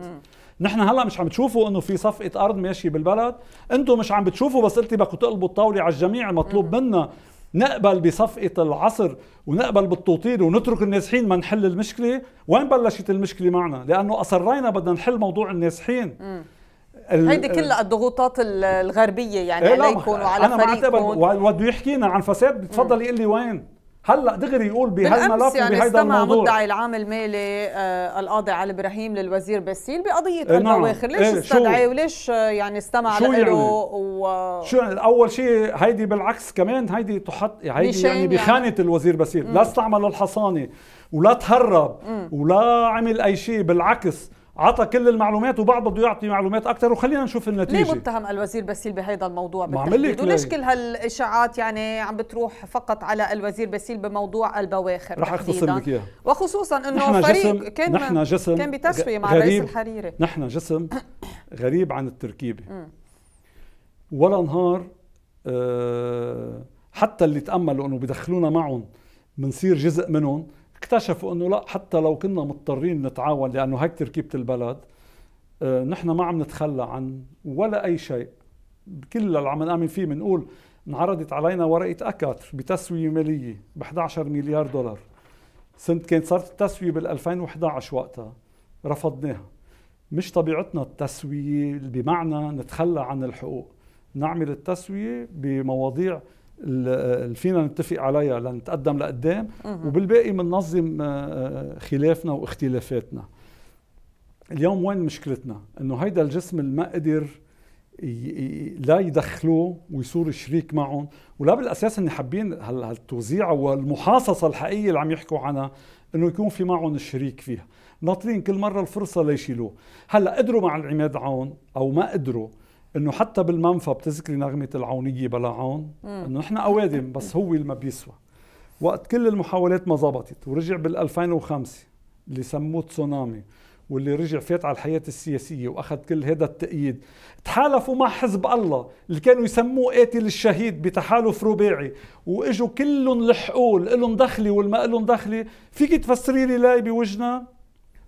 نحن هلا مش عم تشوفوا انه في صفقه ارض ماشيه بالبلد انتم مش عم بتشوفوا بس قلتي بدكم تقلبوا الطاوله على الجميع المطلوب منا نقبل بصفقه العصر ونقبل بالتوطين ونترك النازحين ما نحل المشكله وين بلشت المشكله معنا لانه اصرينا بدنا نحل موضوع النازحين هيدي كلها الضغوطات الغربيه يعني إيه عليكم وعلى أنا فريقكم انا ما بده يحكينا عن فساد بتفضل يقول لي وين هلا دغري يقول بهالملف يعني وبهيدا الموضوع مدعي العام المالي آه القاضي علي ابراهيم للوزير باسيل بقضيه آه نعم. البواخر ليش إيه استدعي وليش آه، يعني استمع له يعني؟ و... شو يعني اول شيء هيدي بالعكس كمان هيدي تحط هيدي يعني, يعني بخانه يعني. الوزير باسيل لا استعمل الحصانه ولا تهرب مم. ولا عمل اي شيء بالعكس عطى كل المعلومات وبعض بده يعطي معلومات اكثر وخلينا نشوف النتيجه ليه متهم الوزير بسيل بهذا الموضوع بالتحديد وليش كل هالاشاعات يعني عم بتروح فقط على الوزير بسيل بموضوع البواخر رح اختصر لك اياها وخصوصا انه فريق جسم كان نحن جسم كان بتسويه مع الرئيس الحريري نحن جسم غريب عن التركيبه ولا نهار آه حتى اللي تاملوا انه بدخلونا معهم بنصير جزء منهم اكتشفوا انه لا حتى لو كنا مضطرين نتعاون لانه هيك تركيبه البلد آه، نحن ما عم نتخلى عن ولا اي شيء كل اللي عم نامن فيه بنقول انعرضت علينا ورقه اكاتر بتسويه ماليه ب 11 مليار دولار سنه كانت صارت التسويه بال 2011 وقتها رفضناها مش طبيعتنا التسويه بمعنى نتخلى عن الحقوق نعمل التسويه بمواضيع اللي فينا نتفق عليها لنتقدم لقدام وبالباقي بننظم آه، آه، خلافنا واختلافاتنا اليوم وين مشكلتنا انه هيدا الجسم اللي ما قدر لا يدخلوه ويصير شريك معهم ولا بالاساس ان حابين هالتوزيع والمحاصصه الحقيقيه اللي عم يحكوا عنها انه يكون في معهم الشريك فيها ناطرين كل مره الفرصه ليشيلوه هلا قدروا مع العماد عون او ما قدروا انه حتى بالمنفى بتذكري نغمه العونيه بلا عون انه نحن اوادم بس هو اللي ما بيسوى وقت كل المحاولات ما زبطت ورجع بال2005 اللي سموه تسونامي واللي رجع فات على الحياة السياسية وأخذ كل هذا التأييد تحالفوا مع حزب الله اللي كانوا يسموه قاتل الشهيد بتحالف رباعي وإجوا كلهم لحقوه لهم دخلي والما لهم دخلي فيك تفسري لي لاي بوجنا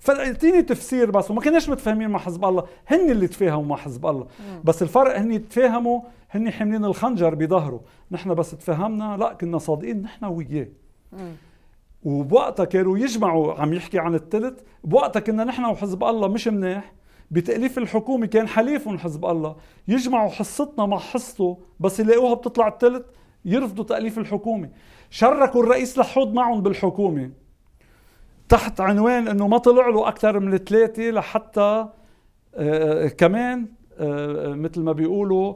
فاعطيني تفسير بس وما كناش متفاهمين مع حزب الله هن اللي تفاهموا مع حزب الله بس الفرق هن تفاهموا هن حاملين الخنجر بظهره نحن بس تفاهمنا لا كنا صادقين نحن وياه وبوقتها كانوا يجمعوا عم يحكي عن الثلث بوقتها كنا نحن وحزب الله مش منيح بتأليف الحكومة كان حليفهم حزب الله يجمعوا حصتنا مع حصته بس يلاقوها بتطلع الثلث يرفضوا تأليف الحكومة شركوا الرئيس لحود معهم بالحكومة تحت عنوان انه ما طلع له اكثر من ثلاثه لحتى آه، آه، كمان آه، مثل ما بيقولوا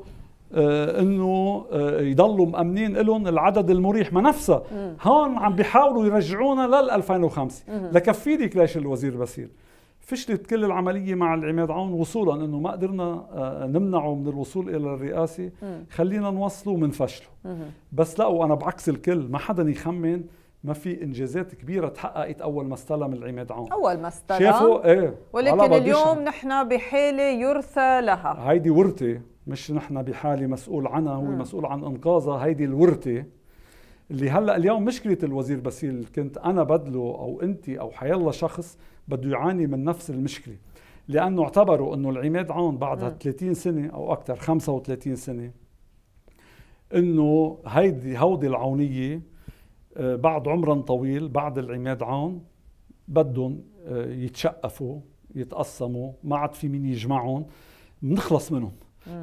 انه يضلوا مامنين لهم العدد المريح ما نفسه هون عم بيحاولوا يرجعونا لل 2005 لكفيني كلاش الوزير بسير فشلت كل العمليه مع العماد عون وصولا انه ما قدرنا نمنعه من الوصول الى الرئاسه خلينا نوصله فشله بس لا وانا بعكس الكل ما حدا يخمن ما في انجازات كبيره تحققت اول ما استلم العماد عون اول ما استلم شافوا ايه ولكن اليوم نحن بحاله يرثى لها هيدي ورثه مش نحن بحاله مسؤول عنها هو م. مسؤول عن انقاذها هيدي الورثه اللي هلا اليوم مشكله الوزير باسيل كنت انا بدله او انت او حيالله شخص بده يعاني من نفس المشكله لانه اعتبروا انه العماد عون بعدها 30 سنه او اكثر 35 سنه انه هيدي هودي العونيه آه، بعد عمرا طويل بعد العماد عون بدهم آه، يتشقفوا يتقسموا ما عاد في مين يجمعهم بنخلص منهم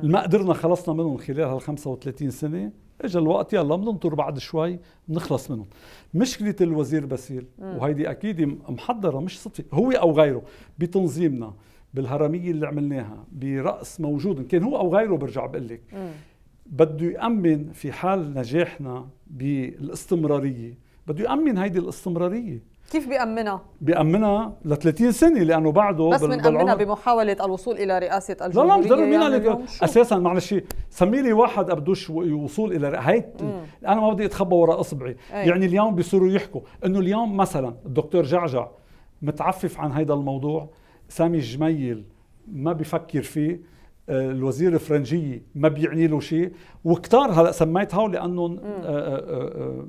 ما قدرنا خلصنا منهم خلال هال 35 سنه اجى الوقت يلا بننطر بعد شوي بنخلص منهم مشكله الوزير باسيل وهيدي اكيد محضره مش صدفه هو او غيره بتنظيمنا بالهرميه اللي عملناها براس موجود ان كان هو او غيره برجع بقول لك بده يأمن في حال نجاحنا بالاستمرارية بده يأمن هيدي الاستمرارية كيف بيأمنها؟ بيأمنها ل 30 سنة لأنه بعده بس بنأمنها بمحاولة الوصول إلى رئاسة الجمهورية لا لا مش ضروري يعني أساسا معلش سمي لي واحد أبدوش يوصول إلى هي أنا ما بدي أتخبى وراء إصبعي أي. يعني اليوم بيصيروا يحكوا إنه اليوم مثلا الدكتور جعجع متعفف عن هيدا الموضوع سامي الجميل ما بفكر فيه آه، الوزير الفرنجيه ما بيعني له شيء وكتار هلا سميت هول لانهم آه، آه،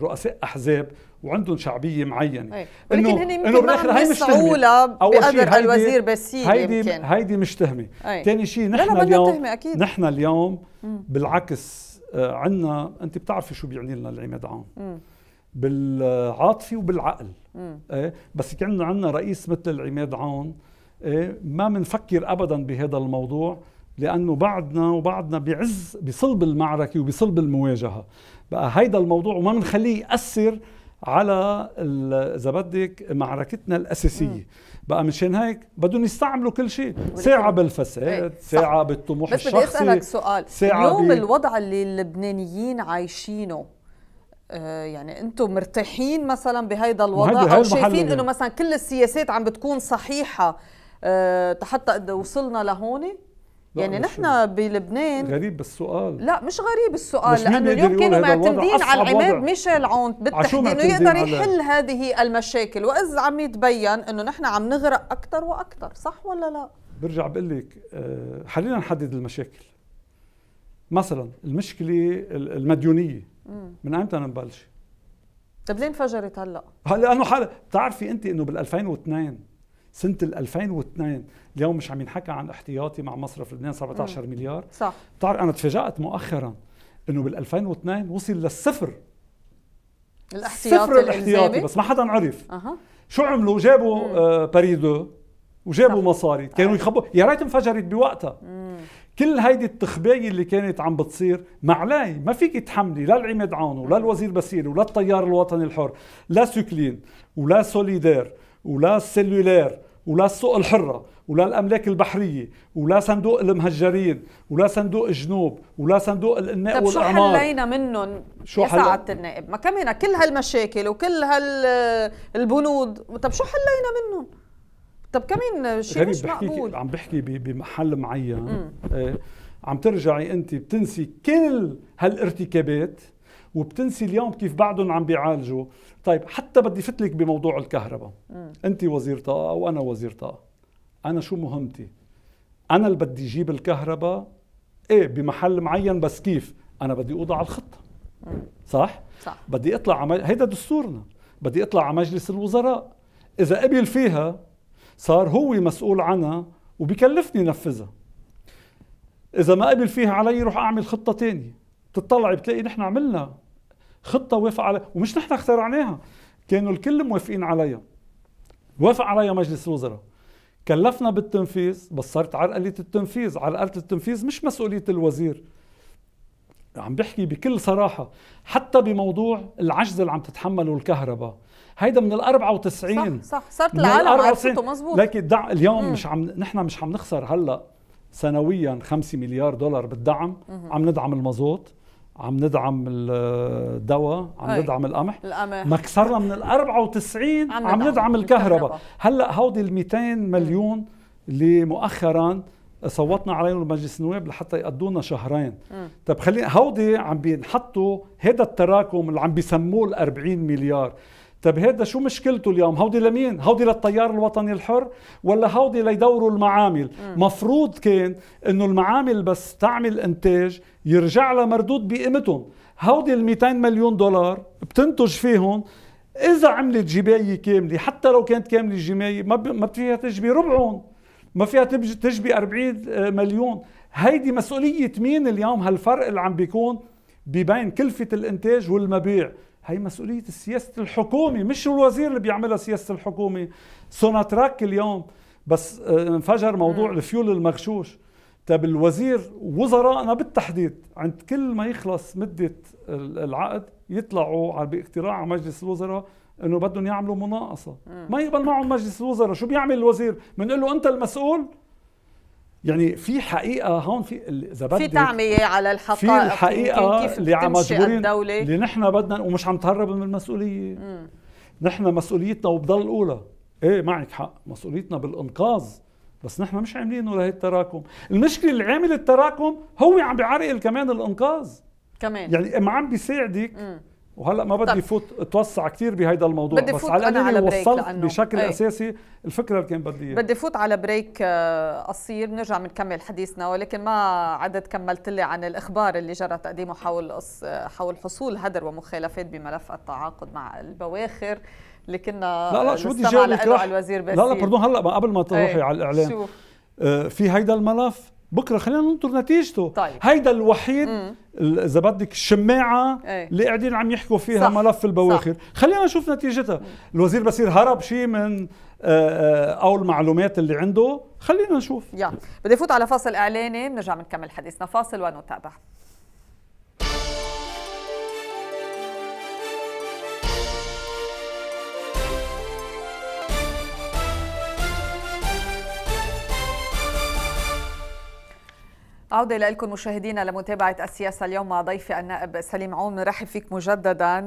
رؤساء احزاب وعندهم شعبيه معينه طيب. انه انه بالاخر هاي مش تهمه بقدر الوزير بس هيدي يمكن. هيدي مش تهمه ثاني شيء نحن اليوم أكيد. نحن اليوم بالعكس عندنا انت بتعرفي شو بيعني لنا العماد عام بالعاطفه وبالعقل ايه بس كان عندنا رئيس مثل العماد عون إيه، ما بنفكر ابدا بهذا الموضوع لانه بعدنا وبعدنا بعز بصلب المعركه وبصلب المواجهه بقى هيدا الموضوع وما بنخليه ياثر على اذا بدك معركتنا الاساسيه بقى مشان هيك بدهم يستعملوا كل شيء ساعه بالفساد إيه، ساعه بالطموح بس الشخصي بس بدي اسالك سؤال ساعة اليوم بي... الوضع اللي اللبنانيين عايشينه آه، يعني انتم مرتاحين مثلا بهيدا الوضع او شايفين يعني. انه مثلا كل السياسات عم بتكون صحيحه آه، حتى وصلنا لهون يعني نحن بلبنان غريب السؤال لا مش غريب السؤال لانه اليوم كانوا معتمدين على العماد ميشيل عونت بالتحديد انه يقدر يحل هذه المشاكل واذ عم يتبين انه نحن عم نغرق اكثر واكثر صح ولا لا برجع بقول لك آه، خلينا نحدد المشاكل مثلا المشكله المديونيه من ايمتى نبلش طب ليه انفجرت هلا؟ لانه حال بتعرفي انت انه بال 2002 سنه 2002 اليوم مش عم ينحكى عن احتياطي مع مصرف لبنان 17 مليار صح بتعرف انا تفاجات مؤخرا انه بال 2002 وصل للصفر الاحتياطي صفر الاحتياطي بس ما حدا عرف أه. شو عملوا جابوا آه باريدو وجابوا صح. مصاري كانوا يخبوا يا ريت انفجرت بوقتها كل هيدي التخبايه اللي كانت عم بتصير معلاي ما فيك تحملي لا العماد عون ولا الوزير بسيل ولا التيار الوطني الحر لا سوكلين ولا سوليدير ولا السلولير ولا السوق الحرة ولا الأملاك البحرية ولا صندوق المهجرين ولا صندوق الجنوب ولا صندوق الإناء طب والأعمار شو حلينا منهم شو يا سعادة النائب ما كمان كل هالمشاكل وكل هالبنود طب شو حلينا منهم طب كمان شيء مش بحكي مقبول عم بحكي بمحل معين آه عم ترجعي انت بتنسي كل هالارتكابات وبتنسي اليوم كيف بعدهم عم بيعالجوا طيب حتى بدي فتلك بموضوع الكهرباء انت وزير طاقه وانا وزير طاقه انا شو مهمتي انا اللي بدي اجيب الكهرباء ايه بمحل معين بس كيف انا بدي اوضع على الخطه صح صح بدي اطلع على هيدا دستورنا بدي اطلع على مجلس الوزراء اذا قبل فيها صار هو مسؤول عنها وبكلفني نفذها اذا ما قبل فيها علي روح اعمل خطه تانية بتطلعي بتلاقي نحن عملنا خطه وافق عليها ومش نحن اخترعناها كانوا الكل موافقين عليها وافق عليها مجلس الوزراء كلفنا بالتنفيذ بس صارت عرقلة التنفيذ عرقلة التنفيذ مش مسؤولية الوزير عم بحكي بكل صراحة حتى بموضوع العجز اللي عم تتحمله الكهرباء هيدا من ال 94 صح صح صارت العالم عرفته مزبوط لكن دع اليوم مم. مش عم نحن مش عم نخسر هلا سنويا 5 مليار دولار بالدعم مم. عم ندعم المازوت عم ندعم الدواء عم أي. ندعم القمح ما كسرنا من ال 94 عم, عم ندعم الكهرباء هلا هودي ال 200 مليون اللي مؤخرا صوتنا عليهم بمجلس النواب لحتى يقضونا شهرين م. طب خلينا هودي عم بينحطوا هذا التراكم اللي عم بيسموه ال 40 مليار طب هيدا شو مشكلته اليوم هودي لمين هودي للتيار الوطني الحر ولا هودي ليدوروا المعامل م. مفروض كان انه المعامل بس تعمل انتاج يرجع لها مردود بقيمتهم هودي ال 200 مليون دولار بتنتج فيهم اذا عملت جبايه كامله حتى لو كانت كامله الجباية ما ما فيها تجبي ربعهم ما فيها تجبي 40 آه، مليون هيدي مسؤوليه مين اليوم هالفرق اللي عم بيكون ببين كلفه الانتاج والمبيع هي مسؤولية سياسة الحكومة مش الوزير اللي بيعملها سياسة الحكومة سوناتراك اليوم بس آه، انفجر موضوع الفيول المغشوش طيب الوزير وزرائنا بالتحديد عند كل ما يخلص مدة العقد يطلعوا باقتراع مجلس الوزراء انه بدهم يعملوا مناقصه ما يقبل معهم مجلس الوزراء شو بيعمل الوزير بنقول له انت المسؤول يعني في حقيقه هون في اذا بدك في تعميه على الحقائق في الحقيقه اللي عم مجبورين اللي نحن بدنا ومش عم تهرب من المسؤوليه نحن مسؤوليتنا وبضل الاولى ايه معك حق مسؤوليتنا بالانقاذ بس نحن مش عاملينه لهي التراكم المشكله اللي عامل التراكم هو عم بيعرقل كمان الانقاذ كمان يعني ما عم بيساعدك مم. وهلا ما بدي فوت اتوسع كثير بهيدا الموضوع بدي بس على انا على وصلت لأنه بشكل أي. اساسي الفكره اللي كان بدي بدي فوت على بريك آه، قصير بنرجع بنكمل حديثنا ولكن ما عدت كملت لي عن الاخبار اللي جرى تقديمه حول حول حصول هدر ومخالفات بملف التعاقد مع البواخر اللي كنا لا لا شو بدي جايبك الوزير لا لا بردون هلا قبل ما تروحي إيه، على الاعلام شو. آه، في هيدا الملف بكره خلينا ننطر نتيجته طيب. هيدا الوحيد اذا بدك الشماعه ايه؟ اللي قاعدين عم يحكوا فيها صح. ملف البواخر صح. خلينا نشوف نتيجتها مم. الوزير بصير هرب شيء من آه، آه، او المعلومات اللي عنده خلينا نشوف يلا بدي فوت على فاصل اعلاني بنرجع بنكمل حديثنا فاصل ونتابع عودة لكم مشاهدينا لمتابعة السياسة اليوم مع ضيفي النائب سليم عون نرحب فيك مجددا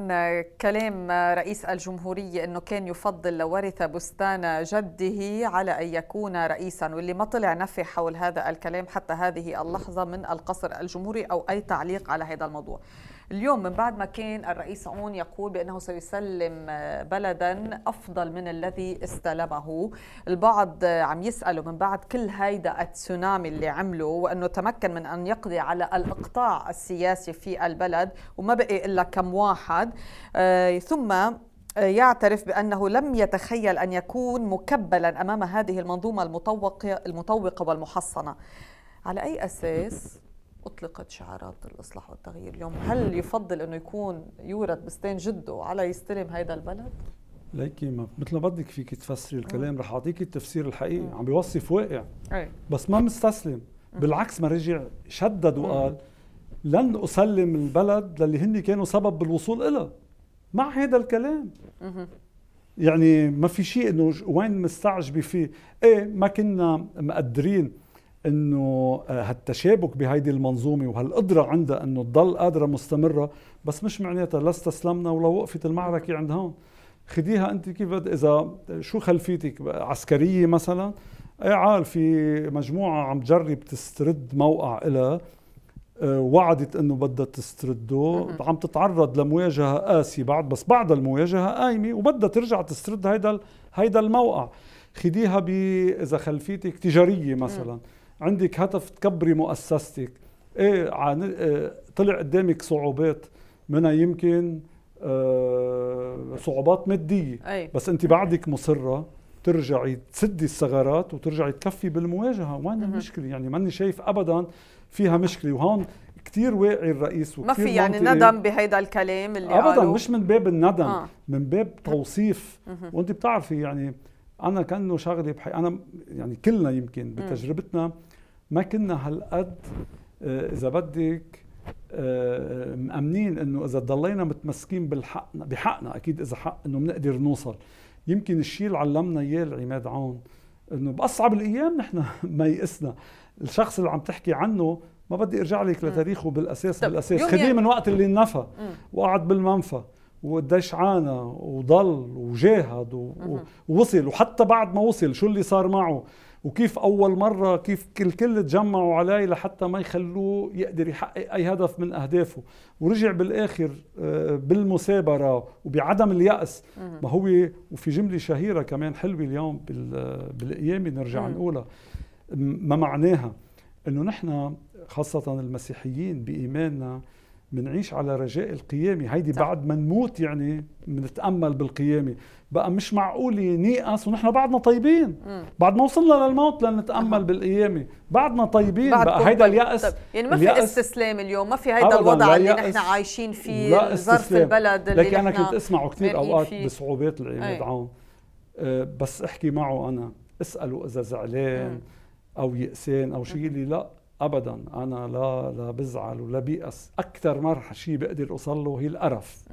كلام رئيس الجمهورية أنه كان يفضل ورث بستان جده على أن يكون رئيسا واللي ما طلع نفي حول هذا الكلام حتى هذه اللحظة من القصر الجمهوري أو أي تعليق على هذا الموضوع اليوم من بعد ما كان الرئيس عون يقول بأنه سيسلم آه، بلدا أفضل من الذي استلمه البعض آه، عم يساله من بعد كل هيدا التسونامي اللي عمله وأنه تمكن من أن يقضي على الإقطاع السياسي في البلد وما بقي إلا كم واحد آه، ثم يعترف بأنه لم يتخيل أن يكون مكبلا أمام هذه المنظومة المطوقة, المطوقة والمحصنة على أي أساس اطلقت شعارات الاصلاح والتغيير اليوم هل يفضل انه يكون يورث بستان جده على يستلم هذا البلد ليكي ما مثل ما بدك فيك تفسري الكلام آه. رح اعطيك التفسير الحقيقي آه. عم بيوصف واقع أي. بس ما مستسلم آه. بالعكس ما رجع شدد وقال لن اسلم البلد للي هن كانوا سبب بالوصول إلها مع هذا الكلام يعني ما في شيء انه وين مستعجبه فيه ايه ما كنا مقدرين انه آه، هالتشابك بهيدي المنظومه وهالقدره عندها انه تضل قادره مستمره بس مش معناتها لا استسلمنا ولا وقفت المعركه عند هون خديها انت كيف بد اذا شو خلفيتك عسكريه مثلا اي عال في مجموعه عم تجرب تسترد موقع لها آه، وعدت انه بدها تسترده عم تتعرض لمواجهه قاسيه بعد بس بعد المواجهه قايمه وبدها ترجع تسترد هيدا هيدا الموقع خديها ب اذا خلفيتك تجاريه مثلا عندك هدف تكبري مؤسستك ايه عن إيه طلع قدامك صعوبات منها يمكن آه صعوبات ماديه أي. بس انت بعدك مصره ترجعي تسدي الثغرات وترجعي تكفي بالمواجهه وين المشكله يعني ماني شايف ابدا فيها مشكله وهون كثير واعي الرئيس ما في يعني ندم بهيدا الكلام اللي ابدا مش من باب الندم آه. من باب توصيف وانت بتعرفي يعني انا كانه شغله بحي انا يعني كلنا يمكن بتجربتنا ما كنا هالقد آه، اذا بدك آه، مأمنين انه اذا ضلينا متمسكين بالحقنا بحقنا اكيد اذا حق انه بنقدر نوصل يمكن الشيء اللي علمنا اياه العماد عون انه باصعب الايام نحن ما يئسنا الشخص اللي عم تحكي عنه ما بدي ارجع لك لتاريخه بالاساس بالاساس خذيه من وقت اللي انفى وقعد بالمنفى وقديش عانى وضل وجاهد ووصل وحتى بعد ما وصل شو اللي صار معه وكيف اول مره كيف كل كل تجمعوا علي لحتى ما يخلوه يقدر يحقق اي هدف من اهدافه ورجع بالاخر آه، بالمثابره وبعدم الياس ما هو وفي جمله شهيره كمان حلوه اليوم بالقيامه نرجع نقولها ما معناها انه نحن خاصه المسيحيين بايماننا منعيش على رجاء القيامة هيدي صح. بعد ما نموت يعني بنتأمل بالقيامة بقى مش معقول نيأس ونحن بعدنا طيبين مم. بعد ما وصلنا للموت لنتأمل بالقيامة بعدنا طيبين بعد بقى هيدا طيب. اليأس طيب. يعني ما في استسلام اليوم ما في هيدا الوضع اللي نحن عايشين فيه ظرف البلد اللي لكن أنا كنت أسمعه كثير أوقات فيه. بصعوبات إيه. العماد عون أه بس أحكي معه أنا اسأله إذا زعلان أو يأسان أو شيء لي لأ ابدا انا لا لا بزعل ولا بيأس اكثر مرحله شيء بقدر اوصل له هي القرف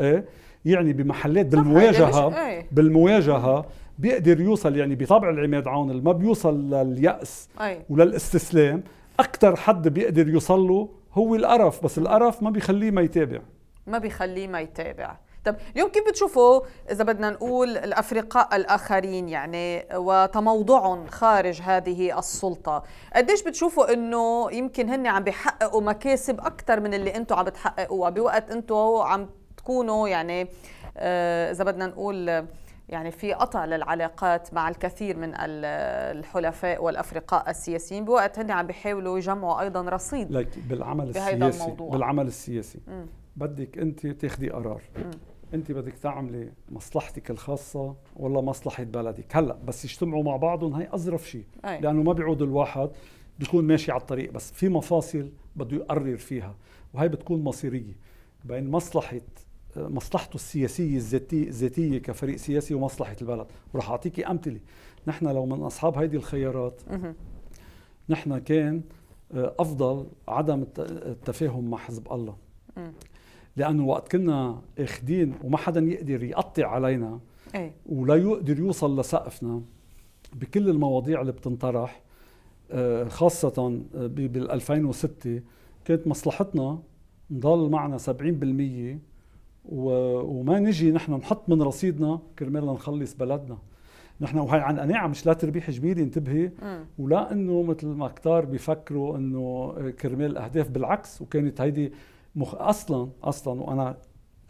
ايه يعني بمحلات بالمواجهه يعني إيه. بالمواجهه بيقدر يوصل يعني بطبع العماد عون اللي ما بيوصل لليأس أي. وللاستسلام اكثر حد بيقدر يوصل له هو القرف بس القرف ما بيخليه ما يتابع ما بيخليه ما يتابع طب اليوم كيف بتشوفوا اذا بدنا نقول الافرقاء الاخرين يعني وتموضعهم خارج هذه السلطه قديش بتشوفوا انه يمكن هن عم بيحققوا مكاسب اكثر من اللي انتم عم بتحققوها بوقت انتم عم تكونوا يعني آه، اذا بدنا نقول يعني في قطع للعلاقات مع الكثير من الحلفاء والافرقاء السياسيين بوقت هن عم بيحاولوا يجمعوا ايضا رصيد لك بالعمل السياسي الموضوع. بالعمل السياسي م. بدك انت تاخذي قرار م. انت بدك تعملي مصلحتك الخاصه ولا مصلحه بلدك هلا بس يجتمعوا مع بعضهم هي اظرف شيء لانه ما بيعود الواحد بيكون ماشي على الطريق بس في مفاصل بده يقرر فيها وهي بتكون مصيريه بين مصلحه مصلحته السياسية الذاتية الذاتية كفريق سياسي ومصلحة البلد وراح أعطيكي أمثلة نحن لو من أصحاب هيدي الخيارات نحن كان آه، أفضل عدم التفاهم مع حزب الله لانه وقت كنا اخذين وما حدا يقدر يقطع علينا أي. ولا يقدر يوصل لسقفنا بكل المواضيع اللي بتنطرح آه، خاصة آه، بال 2006 كانت مصلحتنا نضل معنا 70% وما نجي نحن نحط من رصيدنا كرمال نخلص بلدنا نحن وهي عن قناعة مش لا تربيح جبيلي انتبهي ولا انه مثل ما كتار بيفكروا انه آه، كرمال اهداف بالعكس وكانت هيدي مخ... اصلا اصلا وانا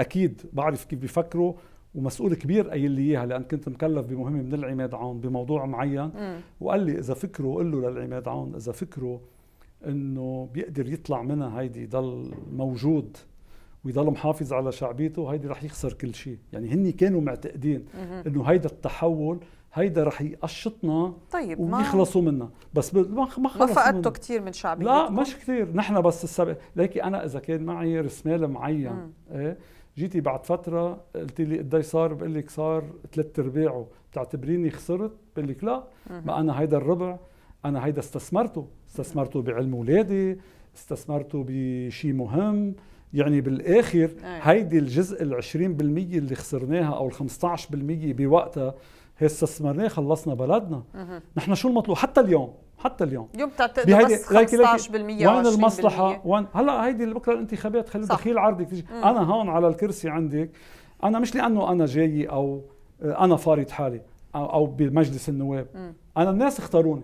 اكيد بعرف كيف بيفكروا ومسؤول كبير قايل لي اياها لان كنت مكلف بمهمه من العماد عون بموضوع معين مم. وقال لي اذا فكروا قل له للعماد عون اذا فكروا انه بيقدر يطلع منها هيدي يضل موجود ويضل محافظ على شعبيته هيدي رح يخسر كل شيء يعني هني كانوا معتقدين انه هيدا التحول هيدا رح يقشطنا طيب ويخلصوا منا بس ما ما ما فقدتوا كثير من شعبيتكم لا مش كثير نحن بس السبب ليكي انا اذا كان معي رسمال معين ايه جيتي بعد فتره قلت لي قد صار بقول لك صار ثلاث ارباعه بتعتبريني خسرت بقول لك لا مم. ما انا هيدا الربع انا هيدا استثمرته استثمرته بعلم اولادي استثمرته بشيء مهم يعني بالاخر أيه. هيدي الجزء ال 20% اللي خسرناها او ال 15% بوقتها هي استثمرناه خلصنا بلدنا نحن شو المطلوب حتى اليوم حتى اليوم يوم بتقدر بس 15% وين المصلحه وين هلا هيدي بكره الانتخابات خلي دخيل عرضك تيجي انا هون على الكرسي عندك انا مش لانه انا جاي او انا فارض حالي او بمجلس النواب انا الناس اختاروني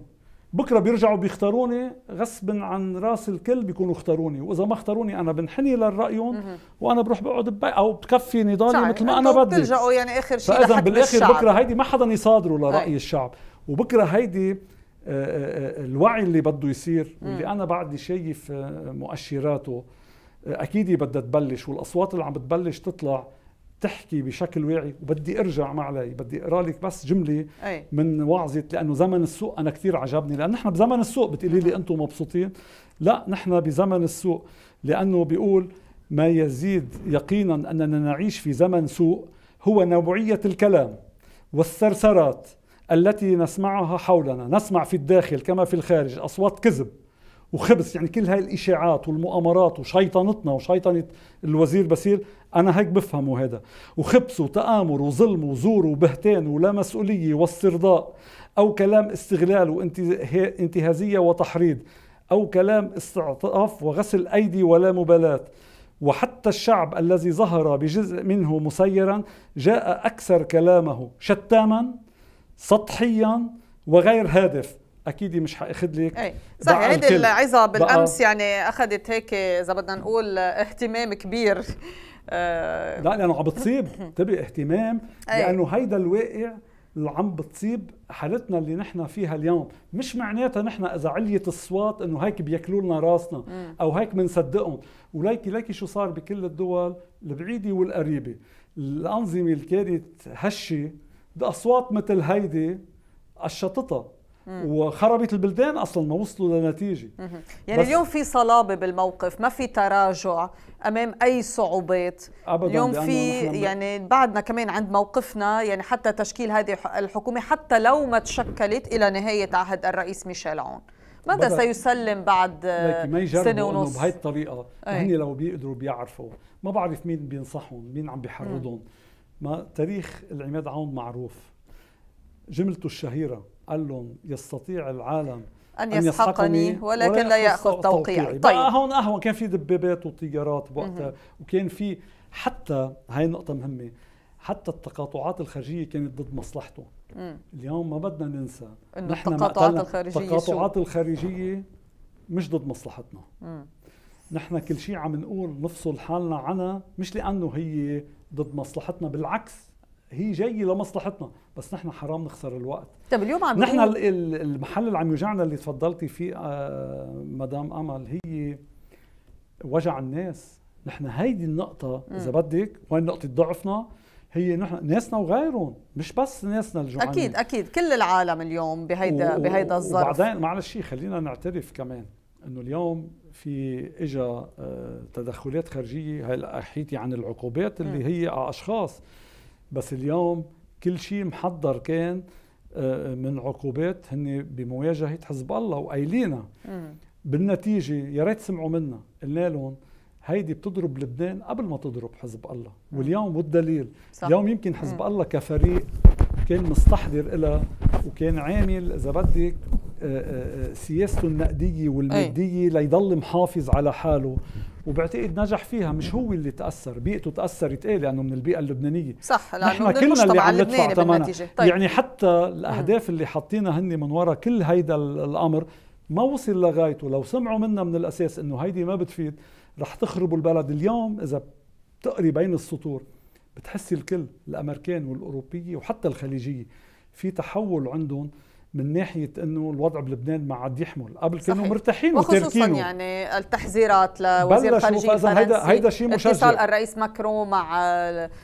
بكره بيرجعوا بيختاروني غصبا عن راس الكل بيكونوا اختاروني واذا ما اختاروني انا بنحني لرايهم وانا بروح بقعد او بكفي نضالي مثل ما انا بدي بتلجأوا يعني اخر شيء فاذا بالاخر بكره هيدي ما حدا يصادروا لراي هاي. الشعب وبكره هيدي آه، آه، آه، الوعي اللي بده يصير واللي انا بعدي شايف مؤشراته اكيد بدها تبلش والاصوات اللي عم بتبلش تطلع تحكي بشكل واعي وبدي ارجع ما علي بدي اقرا لك بس جمله أي. من وعظه لانه زمن السوق انا كثير عجبني لانه نحن بزمن السوق بتقولي لي انتم مبسوطين لا نحن بزمن السوق لانه بيقول ما يزيد يقينا اننا نعيش في زمن سوء هو نوعيه الكلام والثرثرات التي نسمعها حولنا نسمع في الداخل كما في الخارج اصوات كذب وخبص يعني كل هاي الاشاعات والمؤامرات وشيطنتنا وشيطنه الوزير بسير انا هيك بفهمه هذا وخبص وتآمر وظلم وزور وبهتان ولا مسؤوليه واسترضاء او كلام استغلال وانتهازيه وتحريض او كلام استعطاف وغسل ايدي ولا مبالاه وحتى الشعب الذي ظهر بجزء منه مسيرا جاء اكثر كلامه شتاما سطحيا وغير هادف اكيد مش حاخذ لك إيه، صحيح هيدي العظه بالامس يعني اخذت هيك اذا بدنا نقول اهتمام كبير آه، لا لانه عم بتصيب انتبهي اهتمام إيه. لانه هيدا الواقع اللي عم بتصيب حالتنا اللي نحن فيها اليوم مش معناتها نحن اذا عليت الصوات انه هيك بياكلوا لنا راسنا او هيك بنصدقهم وليكي ليكي شو صار بكل الدول البعيده والقريبه الانظمه اللي كانت هشه باصوات مثل هيدي قشطتها وخربت البلدان اصلا ما وصلوا لنتيجه يعني اليوم في صلابه بالموقف ما في تراجع امام اي صعوبات أبداً اليوم في يعني بعدنا كمان عند موقفنا يعني حتى تشكيل هذه الحكومه حتى لو ما تشكلت الى نهايه عهد الرئيس ميشيل عون ماذا سيسلم بعد ما سنه ونص بهي الطريقه هن لو بيقدروا بيعرفوا ما بعرف مين بينصحهم مين عم بيحرضهم ما تاريخ العماد عون معروف جملته الشهيره قال لهم يستطيع العالم أن يسحقني, أن يسحقني ولكن لا يأخذ توقيعي طيب هون أهون كان في دبابات وطيارات بوقتها وكان في حتى هاي نقطة مهمة حتى التقاطعات الخارجية كانت ضد مصلحته مم. اليوم ما بدنا ننسى انه التقاطعات الخارجية التقاطعات الخارجية مش ضد مصلحتنا مم. نحن كل شيء عم نقول نفصل حالنا عنها مش لأنه هي ضد مصلحتنا بالعكس هي جايه لمصلحتنا بس نحن حرام نخسر الوقت طب اليوم عم نحن المحل اللي عم يوجعنا اللي تفضلتي فيه آه، مدام امل هي وجع الناس نحن هيدي النقطه اذا بدك وين نقطه ضعفنا هي نحن ناسنا وغيرهم مش بس ناسنا الجوعانين اكيد اكيد كل العالم اليوم بهيدا بهيدا الظرف وبعدين معلش خلينا نعترف كمان انه اليوم في اجا آه، تدخلات خارجيه هلا حكيتي عن العقوبات اللي م. هي على اشخاص بس اليوم كل شيء محضر كان آه، من عقوبات هن بمواجهه حزب الله وقايلينا بالنتيجه يا ريت سمعوا منا قلنا لهم هيدي بتضرب لبنان قبل ما تضرب حزب الله واليوم والدليل صح. اليوم يمكن حزب الله كفريق كان مستحضر لها وكان عامل اذا بدك آه، آه، سياسته النقديه والماديه ليضل محافظ على حاله وبعتقد نجح فيها مش هو اللي تاثر بيئته تاثرت ايه لانه من البيئه اللبنانيه صح لانه نحن من كلنا اللي عم ندفع ثمنها طيب. يعني حتى الاهداف اللي حاطينها هن من وراء كل هيدا الامر ما وصل لغايته لو سمعوا منا من الاساس انه هيدي ما بتفيد رح تخربوا البلد اليوم اذا بتقري بين السطور بتحسي الكل الامريكان والاوروبيه وحتى الخليجيه في تحول عندهم من ناحيه انه الوضع بلبنان ما عاد يحمل قبل كانوا صحيح. مرتاحين وخصوصا يعني التحذيرات لوزير الخارجيه الفرنسي هيدا هيدا شيء مشجع اتصال الرئيس ماكرون مع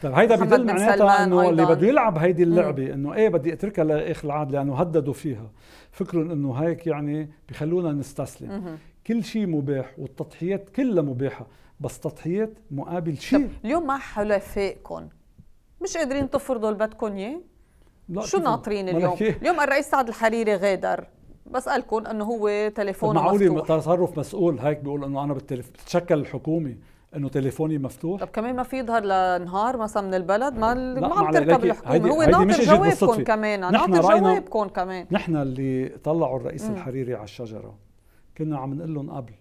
طيب هيدا بدل معناتها انه اللي بده يلعب هيدي اللعبه انه ايه بدي اتركها لاخر العام لانه هددوا فيها فكروا انه هيك يعني بخلونا نستسلم كل شيء مباح والتضحيات كلها مباحه بس تضحيات مقابل شيء اليوم مع حلفائكم مش قادرين تفرضوا اللي بدكم اياه شو ناطرين اليوم؟ اليوم الرئيس سعد الحريري غادر بسألكم أنه هو تليفونه معقولي مفتوح تصرف مسؤول هيك بيقول أنه أنا بالتليف بتشكل الحكومة انه تليفوني مفتوح طب كمان ما في يظهر لنهار مثلا من البلد ما ما عم تركب الحكومه هو ناطر جوابكم كمان ناطر جوابكم كمان نحن اللي طلعوا الرئيس م. الحريري على الشجره كنا عم نقول لهم قبل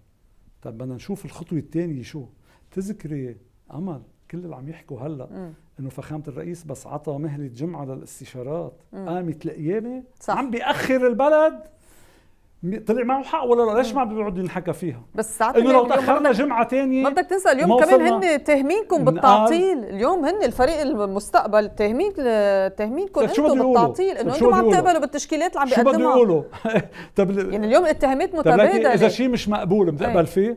طب بدنا نشوف الخطوه الثانيه شو تذكري امل كل اللي عم يحكوا هلا م. انه فخامه الرئيس بس عطى مهله جمعه للاستشارات مم. قامت القيامه عم بياخر البلد طلع معه حق ولا لا ليش ما عم بيقعد ينحكى فيها بس انه لو تاخرنا جمعه تانية ما بدك تنسى اليوم كمان هن تهمينكم نعم. بالتعطيل اليوم هن الفريق المستقبل تهمين تهمينكم طيب، انتم بالتعطيل انه طيب، انتم عم تقبلوا بالتشكيلات اللي عم بيقدموها شو بده يقولوا طب يعني اليوم الاتهامات طيب، متبادله اذا شيء مش مقبول بتقبل إيه. فيه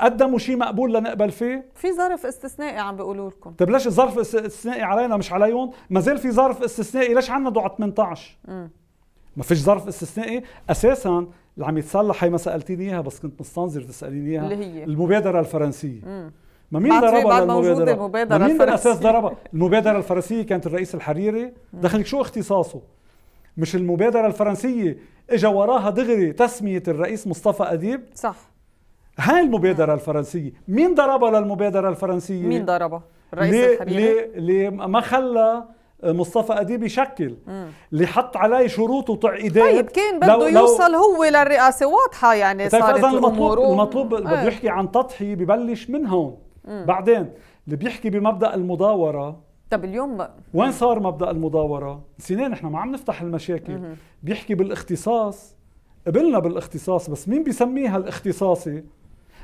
قدموا شيء مقبول لنقبل فيه في ظرف استثنائي عم بيقولوا لكم طيب ليش الظرف استثنائي علينا مش عليهم ما زال في ظرف استثنائي ليش عندنا على 18 امم ما فيش ظرف استثنائي اساسا اللي عم يتصلح هي ما سالتيني اياها بس كنت مستنظر تساليني اياها اللي هي المبادره الفرنسيه مم. ما مين ضربها المبادرة؟ المبادرة ما مين بالاساس ضربها؟ المبادرة الفرنسية كانت الرئيس الحريري، دخلك شو اختصاصه؟ مش المبادرة الفرنسية اجى وراها دغري تسمية الرئيس مصطفى أديب صح هاي المبادره الفرنسيه مين ضربها للمبادره الفرنسيه مين ضربها الرئيس ليه الحبيبي ما خلى مصطفى اديب يشكل اللي حط عليه شروط وتعقيدات طيب كان بده لو يوصل لو هو للرئاسه واضحه يعني طيب صارت المطلوب المطلوب ايه. بده يحكي عن تضحيه ببلش من هون مم. بعدين اللي بيحكي بمبدا المداوره طب اليوم بقى. وين صار مبدا المداوره سنين احنا ما عم نفتح المشاكل مم. بيحكي بالاختصاص قبلنا بالاختصاص بس مين بيسميها الاختصاصي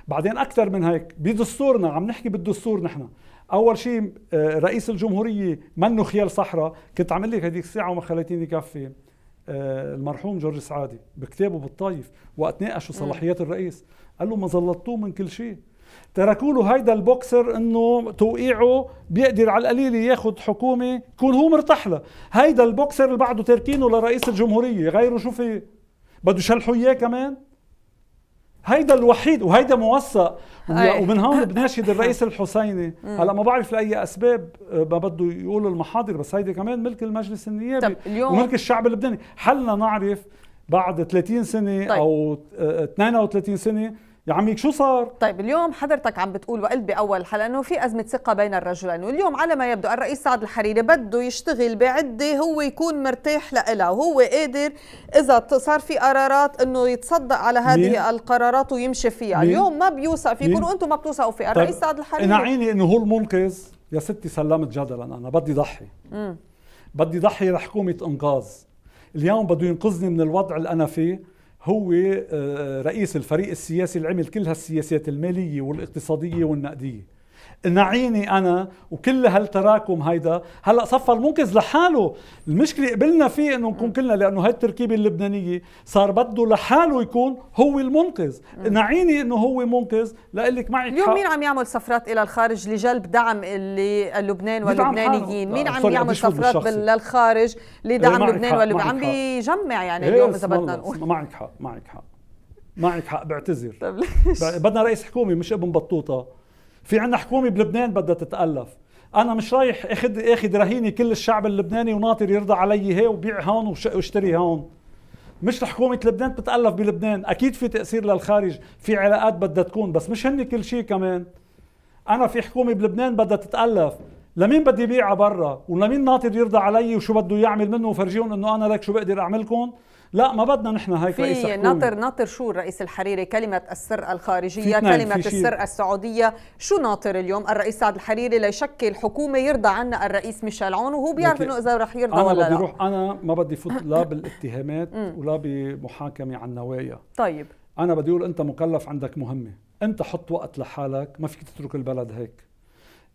بعدين اكثر من هيك بدستورنا عم نحكي بالدستور نحن اول شيء آه، رئيس الجمهوريه منه خيال صحراء كنت عامل لك هذيك الساعه وما خليتيني كفي آه، المرحوم جورج سعادي بكتابه بالطايف وقت ناقشوا صلاحيات الرئيس قال له ما زلطتوه من كل شيء تركوا له هيدا البوكسر انه توقيعه بيقدر على القليله ياخذ حكومه يكون هو مرتاح لها، هيدا البوكسر اللي بعده تاركينه لرئيس الجمهوريه، غيره شو في؟ بده يشلحوا اياه كمان؟ هيدا الوحيد وهيدا موثق ومن هون بناشد الرئيس الحسيني هلا ما بعرف لاي اسباب آه، ما بده يقول المحاضر بس هيدي كمان ملك المجلس النيابي وملك الشعب اللبناني حلنا نعرف بعد 30 سنه طيب. او 32 آه، آه، سنه يا عمي شو صار؟ طيب اليوم حضرتك عم بتقول وقلت بأول حلقه أنه في أزمة ثقة بين الرجلين واليوم على ما يبدو الرئيس سعد الحريري بده يشتغل بعدة هو يكون مرتاح لها وهو قادر إذا صار في قرارات أنه يتصدق على هذه مين؟ القرارات ويمشي فيها مين؟ اليوم ما بيوثق فيكم وأنتم ما بتوثقوا فيه الرئيس طيب، سعد الحريري عيني أنه هو المنقذ يا ستي سلمت جدلا أنا بدي ضحي بدي ضحي لحكومة إنقاذ اليوم بده ينقذني من الوضع اللي أنا فيه هو آه، رئيس الفريق السياسي اللي عمل كل هالسياسات الماليه والاقتصاديه والنقديه نعيني انا وكل هالتراكم هيدا هلا صفى المنقذ لحاله المشكله قبلنا فيه انه نكون كلنا لانه هاي التركيبه اللبنانيه صار بده لحاله يكون هو المنقذ نعيني انه هو منقذ لك معي اليوم مين عم يعمل سفرات الى الخارج لجلب دعم للبنان واللبنانيين مين آه، عم يعمل سفرات للخارج لدعم لبنان واللبنان عم بيجمع يعني إيه، اليوم اذا بدنا نقول معك حق معك حق معك حق بعتذر بدنا رئيس حكومه مش ابن بطوطه في عندنا حكومه بلبنان بدها تتالف انا مش رايح اخذ اخذ رهيني كل الشعب اللبناني وناطر يرضى علي هي وبيع هون واشتري هون مش حكومة لبنان بتتألف بلبنان أكيد في تأثير للخارج في علاقات بدها تكون بس مش هن كل شيء كمان أنا في حكومة بلبنان بدها تتألف لمين بدي بيعها برا ولمين ناطر يرضى علي وشو بده يعمل منه وفرجيهم انه انا لك شو بقدر اعملكم لا ما بدنا نحن هيك رئيس حكومة. ناطر ناطر شو الرئيس الحريري كلمة السر الخارجية كلمة السر السعودية شو ناطر اليوم الرئيس سعد الحريري ليشكل حكومة يرضى عنا الرئيس ميشيل عون وهو بيعرف انه اذا رح يرضى أنا ولا بدي لا. روح انا ما بدي فوت لا بالاتهامات ولا بمحاكمة عن نوايا طيب انا بدي اقول انت مكلف عندك مهمة انت حط وقت لحالك ما فيك تترك البلد هيك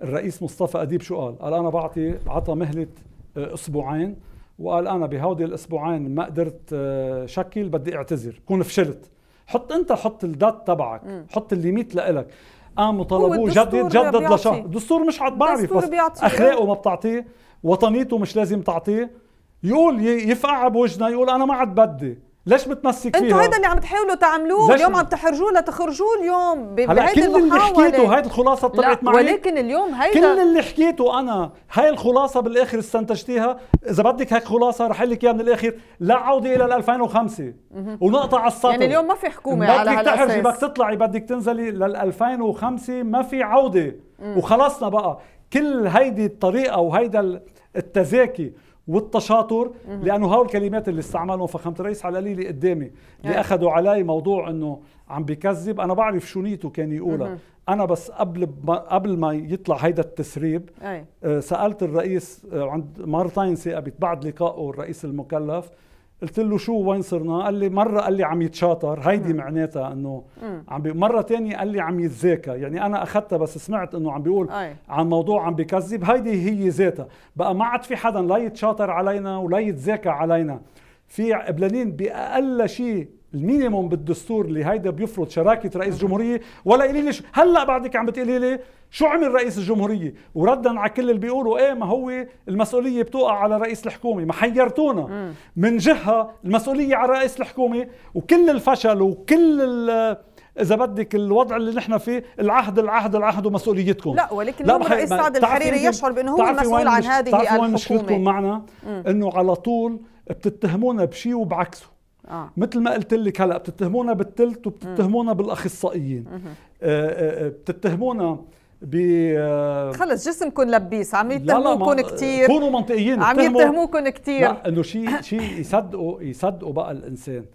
الرئيس مصطفى اديب شو قال؟ قال انا بعطي عطى مهله آه، اسبوعين وقال انا بهودي الاسبوعين ما قدرت آه، شكل بدي اعتذر كون فشلت حط انت حط الدات تبعك م. حط الليميت لإلك قاموا طلبوه جدد جدد لشهر الدستور مش عاد بعرف بس اخلاقه ما بتعطيه وطنيته مش لازم تعطيه يقول يفقع بوجنا يقول انا ما عاد بدي ليش بتنسق فيها؟ انتوا هيدا اللي عم تحاولوا تعملوه اليوم عم تحرجوه لتخرجوه اليوم المحاولة كل اللي حكيته هاي الخلاصه طلعت معي ولكن اليوم هيدا كل اللي حكيته انا هاي الخلاصه بالاخر استنتجتيها اذا بدك هيك خلاصه رح لك اياها من الاخر لا عوده الى 2005 ونقطه على السطر يعني اليوم ما في حكومه على هالاساس بدك تحرجي بدك تطلعي بدك تنزلي لل 2005 ما في عوده وخلصنا بقى كل هيدي الطريقه وهيدا التزاكي والتشاطر لانه هول الكلمات اللي استعملهم فخامه الرئيس على لي قدامي اللي آه. اخذوا علي موضوع انه عم بكذب انا بعرف شو نيته كان يقولها انا بس قبل ما قبل ما يطلع هيدا التسريب أي. آه، سالت الرئيس آه، عند مرتين ثاقبت بعد لقائه الرئيس المكلف قلت له شو وين صرنا؟ قال لي مرة قال لي عم يتشاطر، هيدي معناتها انه عم بي... مرة ثانية قال لي عم يتذاكى، يعني أنا أخذتها بس سمعت انه عم بيقول أي. عن موضوع عم بكذب، هيدي هي ذاتها، بقى ما عاد في حدا لا يتشاطر علينا ولا يتذاكى علينا، في قبلانين بأقل شيء المينيموم بالدستور اللي هيدا بيفرض شراكه رئيس جمهوريه ولا قولي لي هلا بعدك عم بتقولي لي شو عمل رئيس الجمهوريه وردا على كل اللي بيقولوا ايه ما هو المسؤوليه بتوقع على رئيس الحكومه ما حيرتونا من جهه المسؤوليه على رئيس الحكومه وكل الفشل وكل اذا بدك الوضع اللي نحن فيه العهد العهد العهد ومسؤوليتكم لا ولكن لا الرئيس سعد الحريري يشعر بانه هو المسؤول عن هذه الحكومه مشكلتكم معنا انه على طول بتتهمونا بشيء وبعكسه آه. مثل ما قلت لك هلا بتتهمونا بالثلث وبتتهمونا بالاخصائيين آه، آه، آه، بتتهمونا ب خلص جسمكم لبيس عم يتهموكم كثير كونوا منطقيين عم يتهموكم كثير لا انه شيء شيء يصدقوا يصدقوا بقى الانسان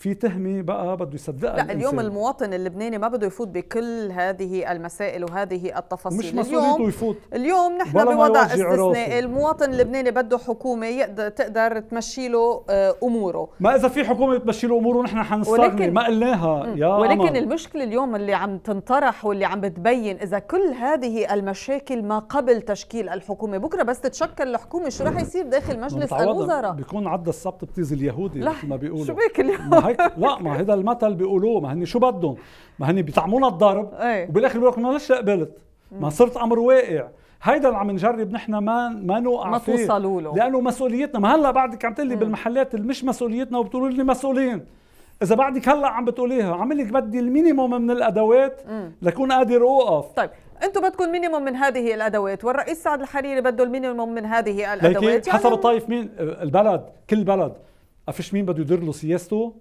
في تهمه بقى بده يصدقها لا الإنسان. اليوم المواطن اللبناني ما بده يفوت بكل هذه المسائل وهذه التفاصيل مش اليوم يفوت. اليوم نحن بوضع استثنائي المواطن اللبناني بده حكومه يقدر تقدر تمشي له آه، اموره ما اذا في حكومه بتمشي له اموره نحن حنستغني ما قلناها يا ولكن أمر. المشكله اليوم اللي عم تنطرح واللي عم بتبين اذا كل هذه المشاكل ما قبل تشكيل الحكومه بكره بس تتشكل الحكومه شو راح يصير داخل مجلس الوزراء بيكون عدى السبت بتيز اليهودي مثل ما بيقولوا شو بك اليوم هيك لا ما هذا المثل بيقولوه ما هن شو بدهم ما هن بيطعمونا الضرب إيه. وبالاخر بيقول لك ما ليش قبلت ما صرت امر واقع هيدا اللي عم نجرب نحن ما ما نوقع ما فيه توصلوا له لانه مسؤوليتنا ما هلا بعدك عم تقلي بالمحلات اللي مش مسؤوليتنا وبتقولوا لي مسؤولين اذا بعدك هلا عم بتقوليها عم لك بدي المينيموم من الادوات لكون قادر اوقف طيب انتم بدكم مينيموم من هذه الادوات والرئيس سعد الحريري بده المينيموم من هذه الادوات يعني حسب الطائف مين البلد كل بلد فيش مين بده يدير له سياسته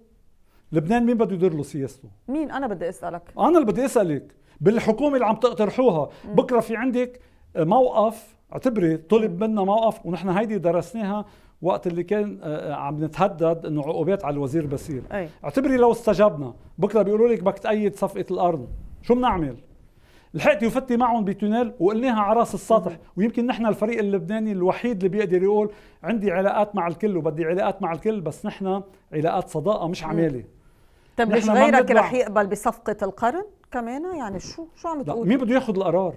لبنان مين بده يدير له سياسته مين انا بدي اسالك انا اللي بدي اسالك بالحكومه اللي عم تقترحوها م. بكره في عندك موقف اعتبري طلب منا موقف ونحن هيدي درسناها وقت اللي كان آه، عم نتهدد انه عقوبات على الوزير بسير أي. اعتبري لو استجبنا بكره بيقولوا لك بدك تأيد صفقه الارض شو بنعمل لحقتي وفتي معهم بتونيل وقلناها على راس السطح ويمكن نحن الفريق اللبناني الوحيد اللي بيقدر يقول عندي علاقات مع الكل وبدي علاقات مع الكل بس نحن علاقات صداقه مش عماله طب مش غيرك رح يقبل بصفقه القرن كمان يعني شو شو عم تقول مين بده ياخذ القرار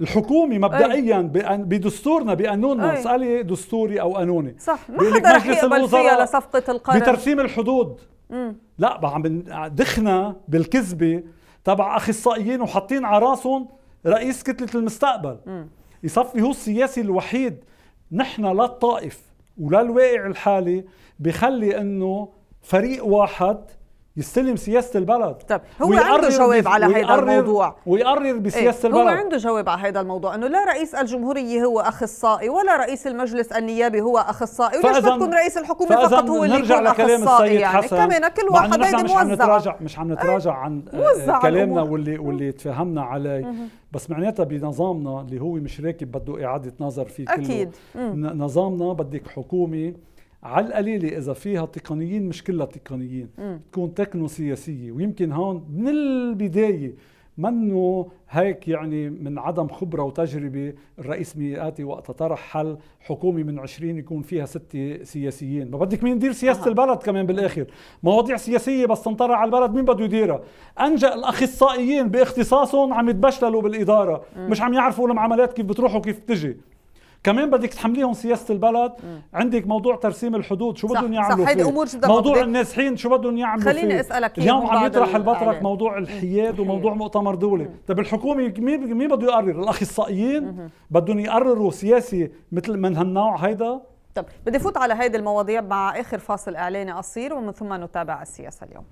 الحكومي مبدئيا بدستورنا بقانوننا اسالي دستوري او قانوني صح ما حدا رح يقبل فيها لصفقه القرن بترسيم الحدود مم. لا عم دخنا بالكذبه تبع اخصائيين وحاطين على راسهم رئيس كتله المستقبل مم. يصفي هو السياسي الوحيد نحن لا الطائف ولا الواقع الحالي بخلي انه فريق واحد يستلم سياسه البلد طب هو عنده جواب على هذا الموضوع ويقرر إيه، بسياسه ايه؟ البلد هو عنده جواب على هذا الموضوع انه لا رئيس الجمهوريه هو اخصائي ولا رئيس المجلس النيابي هو اخصائي وليش بدكم رئيس الحكومه فقط هو اللي يكون اخصائي يعني كمان كل واحد هيدي موزع مش عم نتراجع مش عم نتراجع إيه، عن آه كلامنا واللي واللي تفاهمنا عليه بس معناتها بنظامنا اللي هو مش راكب بده اعاده نظر فيه أكيد. كله أكيد. نظامنا بدك حكومه على القليله اذا فيها تقنيين مش كلها تقنيين تكون تكنو سياسيه ويمكن هون من البدايه منه هيك يعني من عدم خبرة وتجربة الرئيس مياتي وقت طرح حل حكومة من عشرين يكون فيها ستة سياسيين ما بدك مين يدير سياسة آه. البلد كمان بالآخر مواضيع سياسية بس تنطرح على البلد مين بده يديرها أنجأ الأخصائيين باختصاصهم عم يتبشللوا بالإدارة م. مش عم يعرفوا المعاملات كيف بتروح وكيف بتجي كمان بدك تحمليهم سياسه البلد مم. عندك موضوع ترسيم الحدود شو بدهم يعملوا صح. فيه أمور موضوع النازحين شو بدهم يعملوا خليني فيه. اسالك اليوم عم يطرح البطرك آه، موضوع الحياد وموضوع مؤتمر دولي طب الحكومه مين مين بده يقرر الاخصائيين بدهم يقرروا سياسي مثل من هالنوع هيدا طب بدي فوت على هيدي المواضيع مع اخر فاصل اعلاني قصير ومن ثم نتابع السياسه اليوم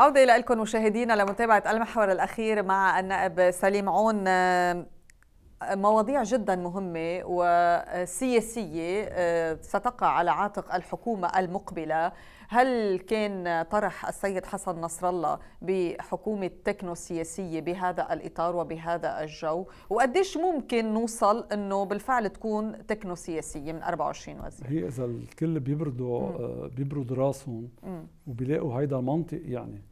عودة إلى لكم مشاهدينا لمتابعة المحور الأخير مع النائب سليم عون آه، مواضيع جدا مهمة وسياسية آه، ستقع على عاتق الحكومة المقبلة هل كان طرح السيد حسن نصر الله بحكومة تكنو سياسية بهذا الإطار وبهذا الجو وقديش ممكن نوصل أنه بالفعل تكون تكنو سياسية من 24 وزير هي إذا الكل بيبردوا آه، بيبرد راسهم وبيلاقوا هيدا منطق يعني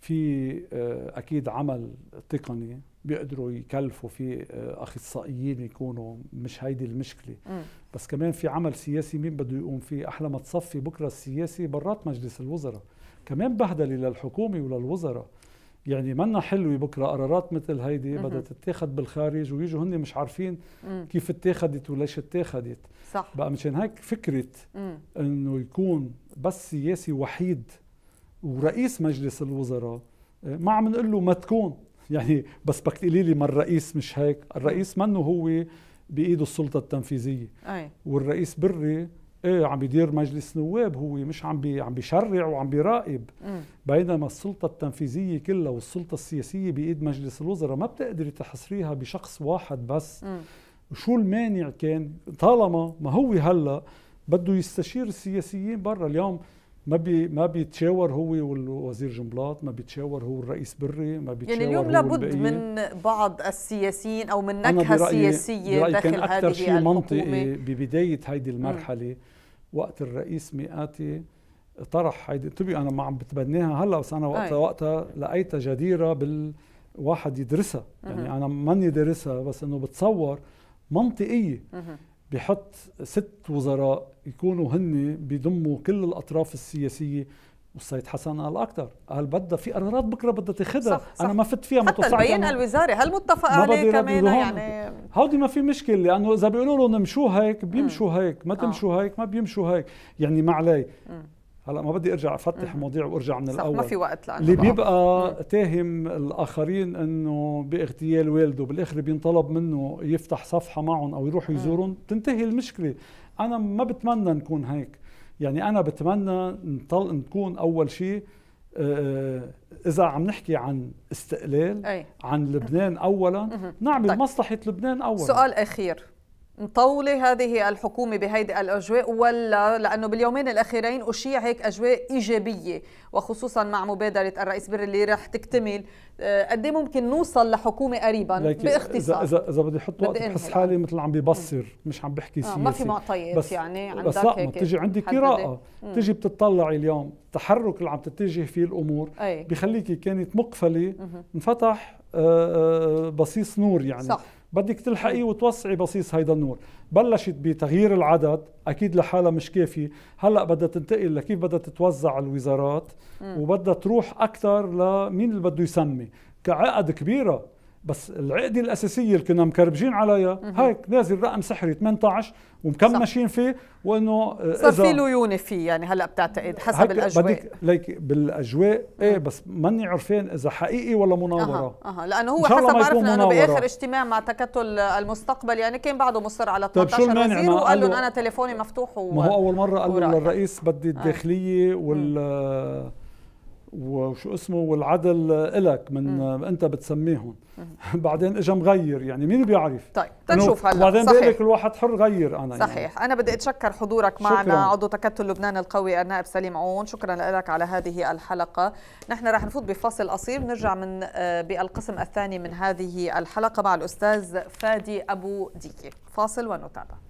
في آه، اكيد عمل تقني بيقدروا يكلفوا في آه، اخصائيين يكونوا مش هيدي المشكله م. بس كمان في عمل سياسي مين بده يقوم فيه احلى ما تصفي بكره السياسي برات مجلس الوزراء كمان بهدله للحكومه وللوزراء يعني منا حلوه بكره قرارات مثل هيدي بدها تتاخذ بالخارج ويجوا هن مش عارفين م. كيف اتاخذت وليش اتاخذت صح بقى مشان هيك فكره انه يكون بس سياسي وحيد ورئيس مجلس الوزراء آه، ما عم نقول له ما تكون يعني بس بدك تقولي لي ما الرئيس مش هيك الرئيس منه هو بايده السلطه التنفيذيه أي. والرئيس بري ايه عم بيدير مجلس نواب هو مش عم بي عم بيشرع وعم بيراقب بينما السلطه التنفيذيه كلها والسلطه السياسيه بايد مجلس الوزراء ما بتقدري تحصريها بشخص واحد بس م. شو المانع كان طالما ما هو هلا بده يستشير السياسيين برا اليوم ما بي ما بيتشاور هو والوزير جنبلاط ما بيتشاور هو الرئيس بري ما يعني بيتشاور يعني اليوم لابد من بعض السياسيين او من نكهه برأيي سياسيه برأيي داخل كان أكثر هذه شيء منطقي ببدايه هيدي المرحله م. وقت الرئيس مئاتي طرح هيدي تبي انا ما عم بتبناها هلا بس انا وقتها أي. وقتها لقيتها جديره بالواحد يدرسها يعني انا ماني دارسها بس انه بتصور منطقيه بحط ست وزراء يكونوا هن بيضموا كل الاطراف السياسيه والسيد حسن قال اكثر قال بدها في قرارات بكره بدها تاخذها انا ما فت فيها حتى البيان الوزاري هل متفق عليه كمان يعني هودي ما في مشكله لانه اذا بيقولوا لهم امشوا هيك بيمشوا هيك ما آه. تمشوا هيك ما بيمشوا هيك يعني ما علي هلا ما بدي ارجع افتح مواضيع وارجع من صح الاول ما في وقت لانه اللي بيبقى تاهم الاخرين انه باغتيال والده بالاخر بينطلب منه يفتح صفحه معهم او يروح يزورهم بتنتهي المشكله انا ما بتمنى نكون هيك يعني انا بتمنى نطل نكون اول شيء آه، آه، اذا عم نحكي عن استقلال أي. عن لبنان اولا نعمل طيب. مصلحه لبنان اولا سؤال اخير مطولة هذه الحكومة بهيدي الأجواء ولا لأنه باليومين الأخيرين أشيع هيك أجواء إيجابية وخصوصا مع مبادرة الرئيس بير اللي رح تكتمل آه، قد إيه ممكن نوصل لحكومة قريبا باختصار إذا إذا بدي أحط وقت إيه بحس حالي مثل عم ببصر مش عم بحكي سياسي آه ما في معطيات بس يعني عندك بس لا ما بتجي عندي قراءة بتجي بتطلعي اليوم التحرك اللي عم تتجه فيه الأمور أي. بخليكي كانت مقفلة انفتح آه، آه، بصيص نور يعني صح. بدك تلحقي وتوسعي بصيص هيدا النور بلشت بتغيير العدد اكيد لحالها مش كافي هلا بدها تنتقل لكيف بدها تتوزع الوزارات وبدها تروح اكثر لمين اللي بده يسمي كعقد كبيره بس العقدة الأساسية اللي كنا مكربجين عليها هيك نازل رقم سحري 18 ومكمشين فيه وانه آه، صار في ليونه فيه يعني هلا بتعتقد حسب الاجواء بدك ليك بالاجواء ايه بس ماني عرفان اذا حقيقي ولا مناوره اها, أه. لانه هو حسب ما عرفنا انه باخر اجتماع مع تكتل المستقبل يعني كان بعده مصر على 13 طيب وزير وقال لهم انا تليفوني مفتوح و... ما هو اول مره قال للرئيس بدي آه. الداخليه وال وشو اسمه والعدل إلك من مم. انت بتسميهم بعدين اجى مغير يعني مين بيعرف طيب تنشوف هلا بعدين صحيح. لك الواحد حر غير انا يعني. صحيح يعني. انا بدي اتشكر حضورك معنا شكرا. عضو تكتل لبنان القوي النائب سليم عون شكرا لك على هذه الحلقه نحن رح نفوت بفاصل قصير نرجع من آه، بالقسم الثاني من هذه الحلقه مع الاستاذ فادي ابو ديكي فاصل ونتابع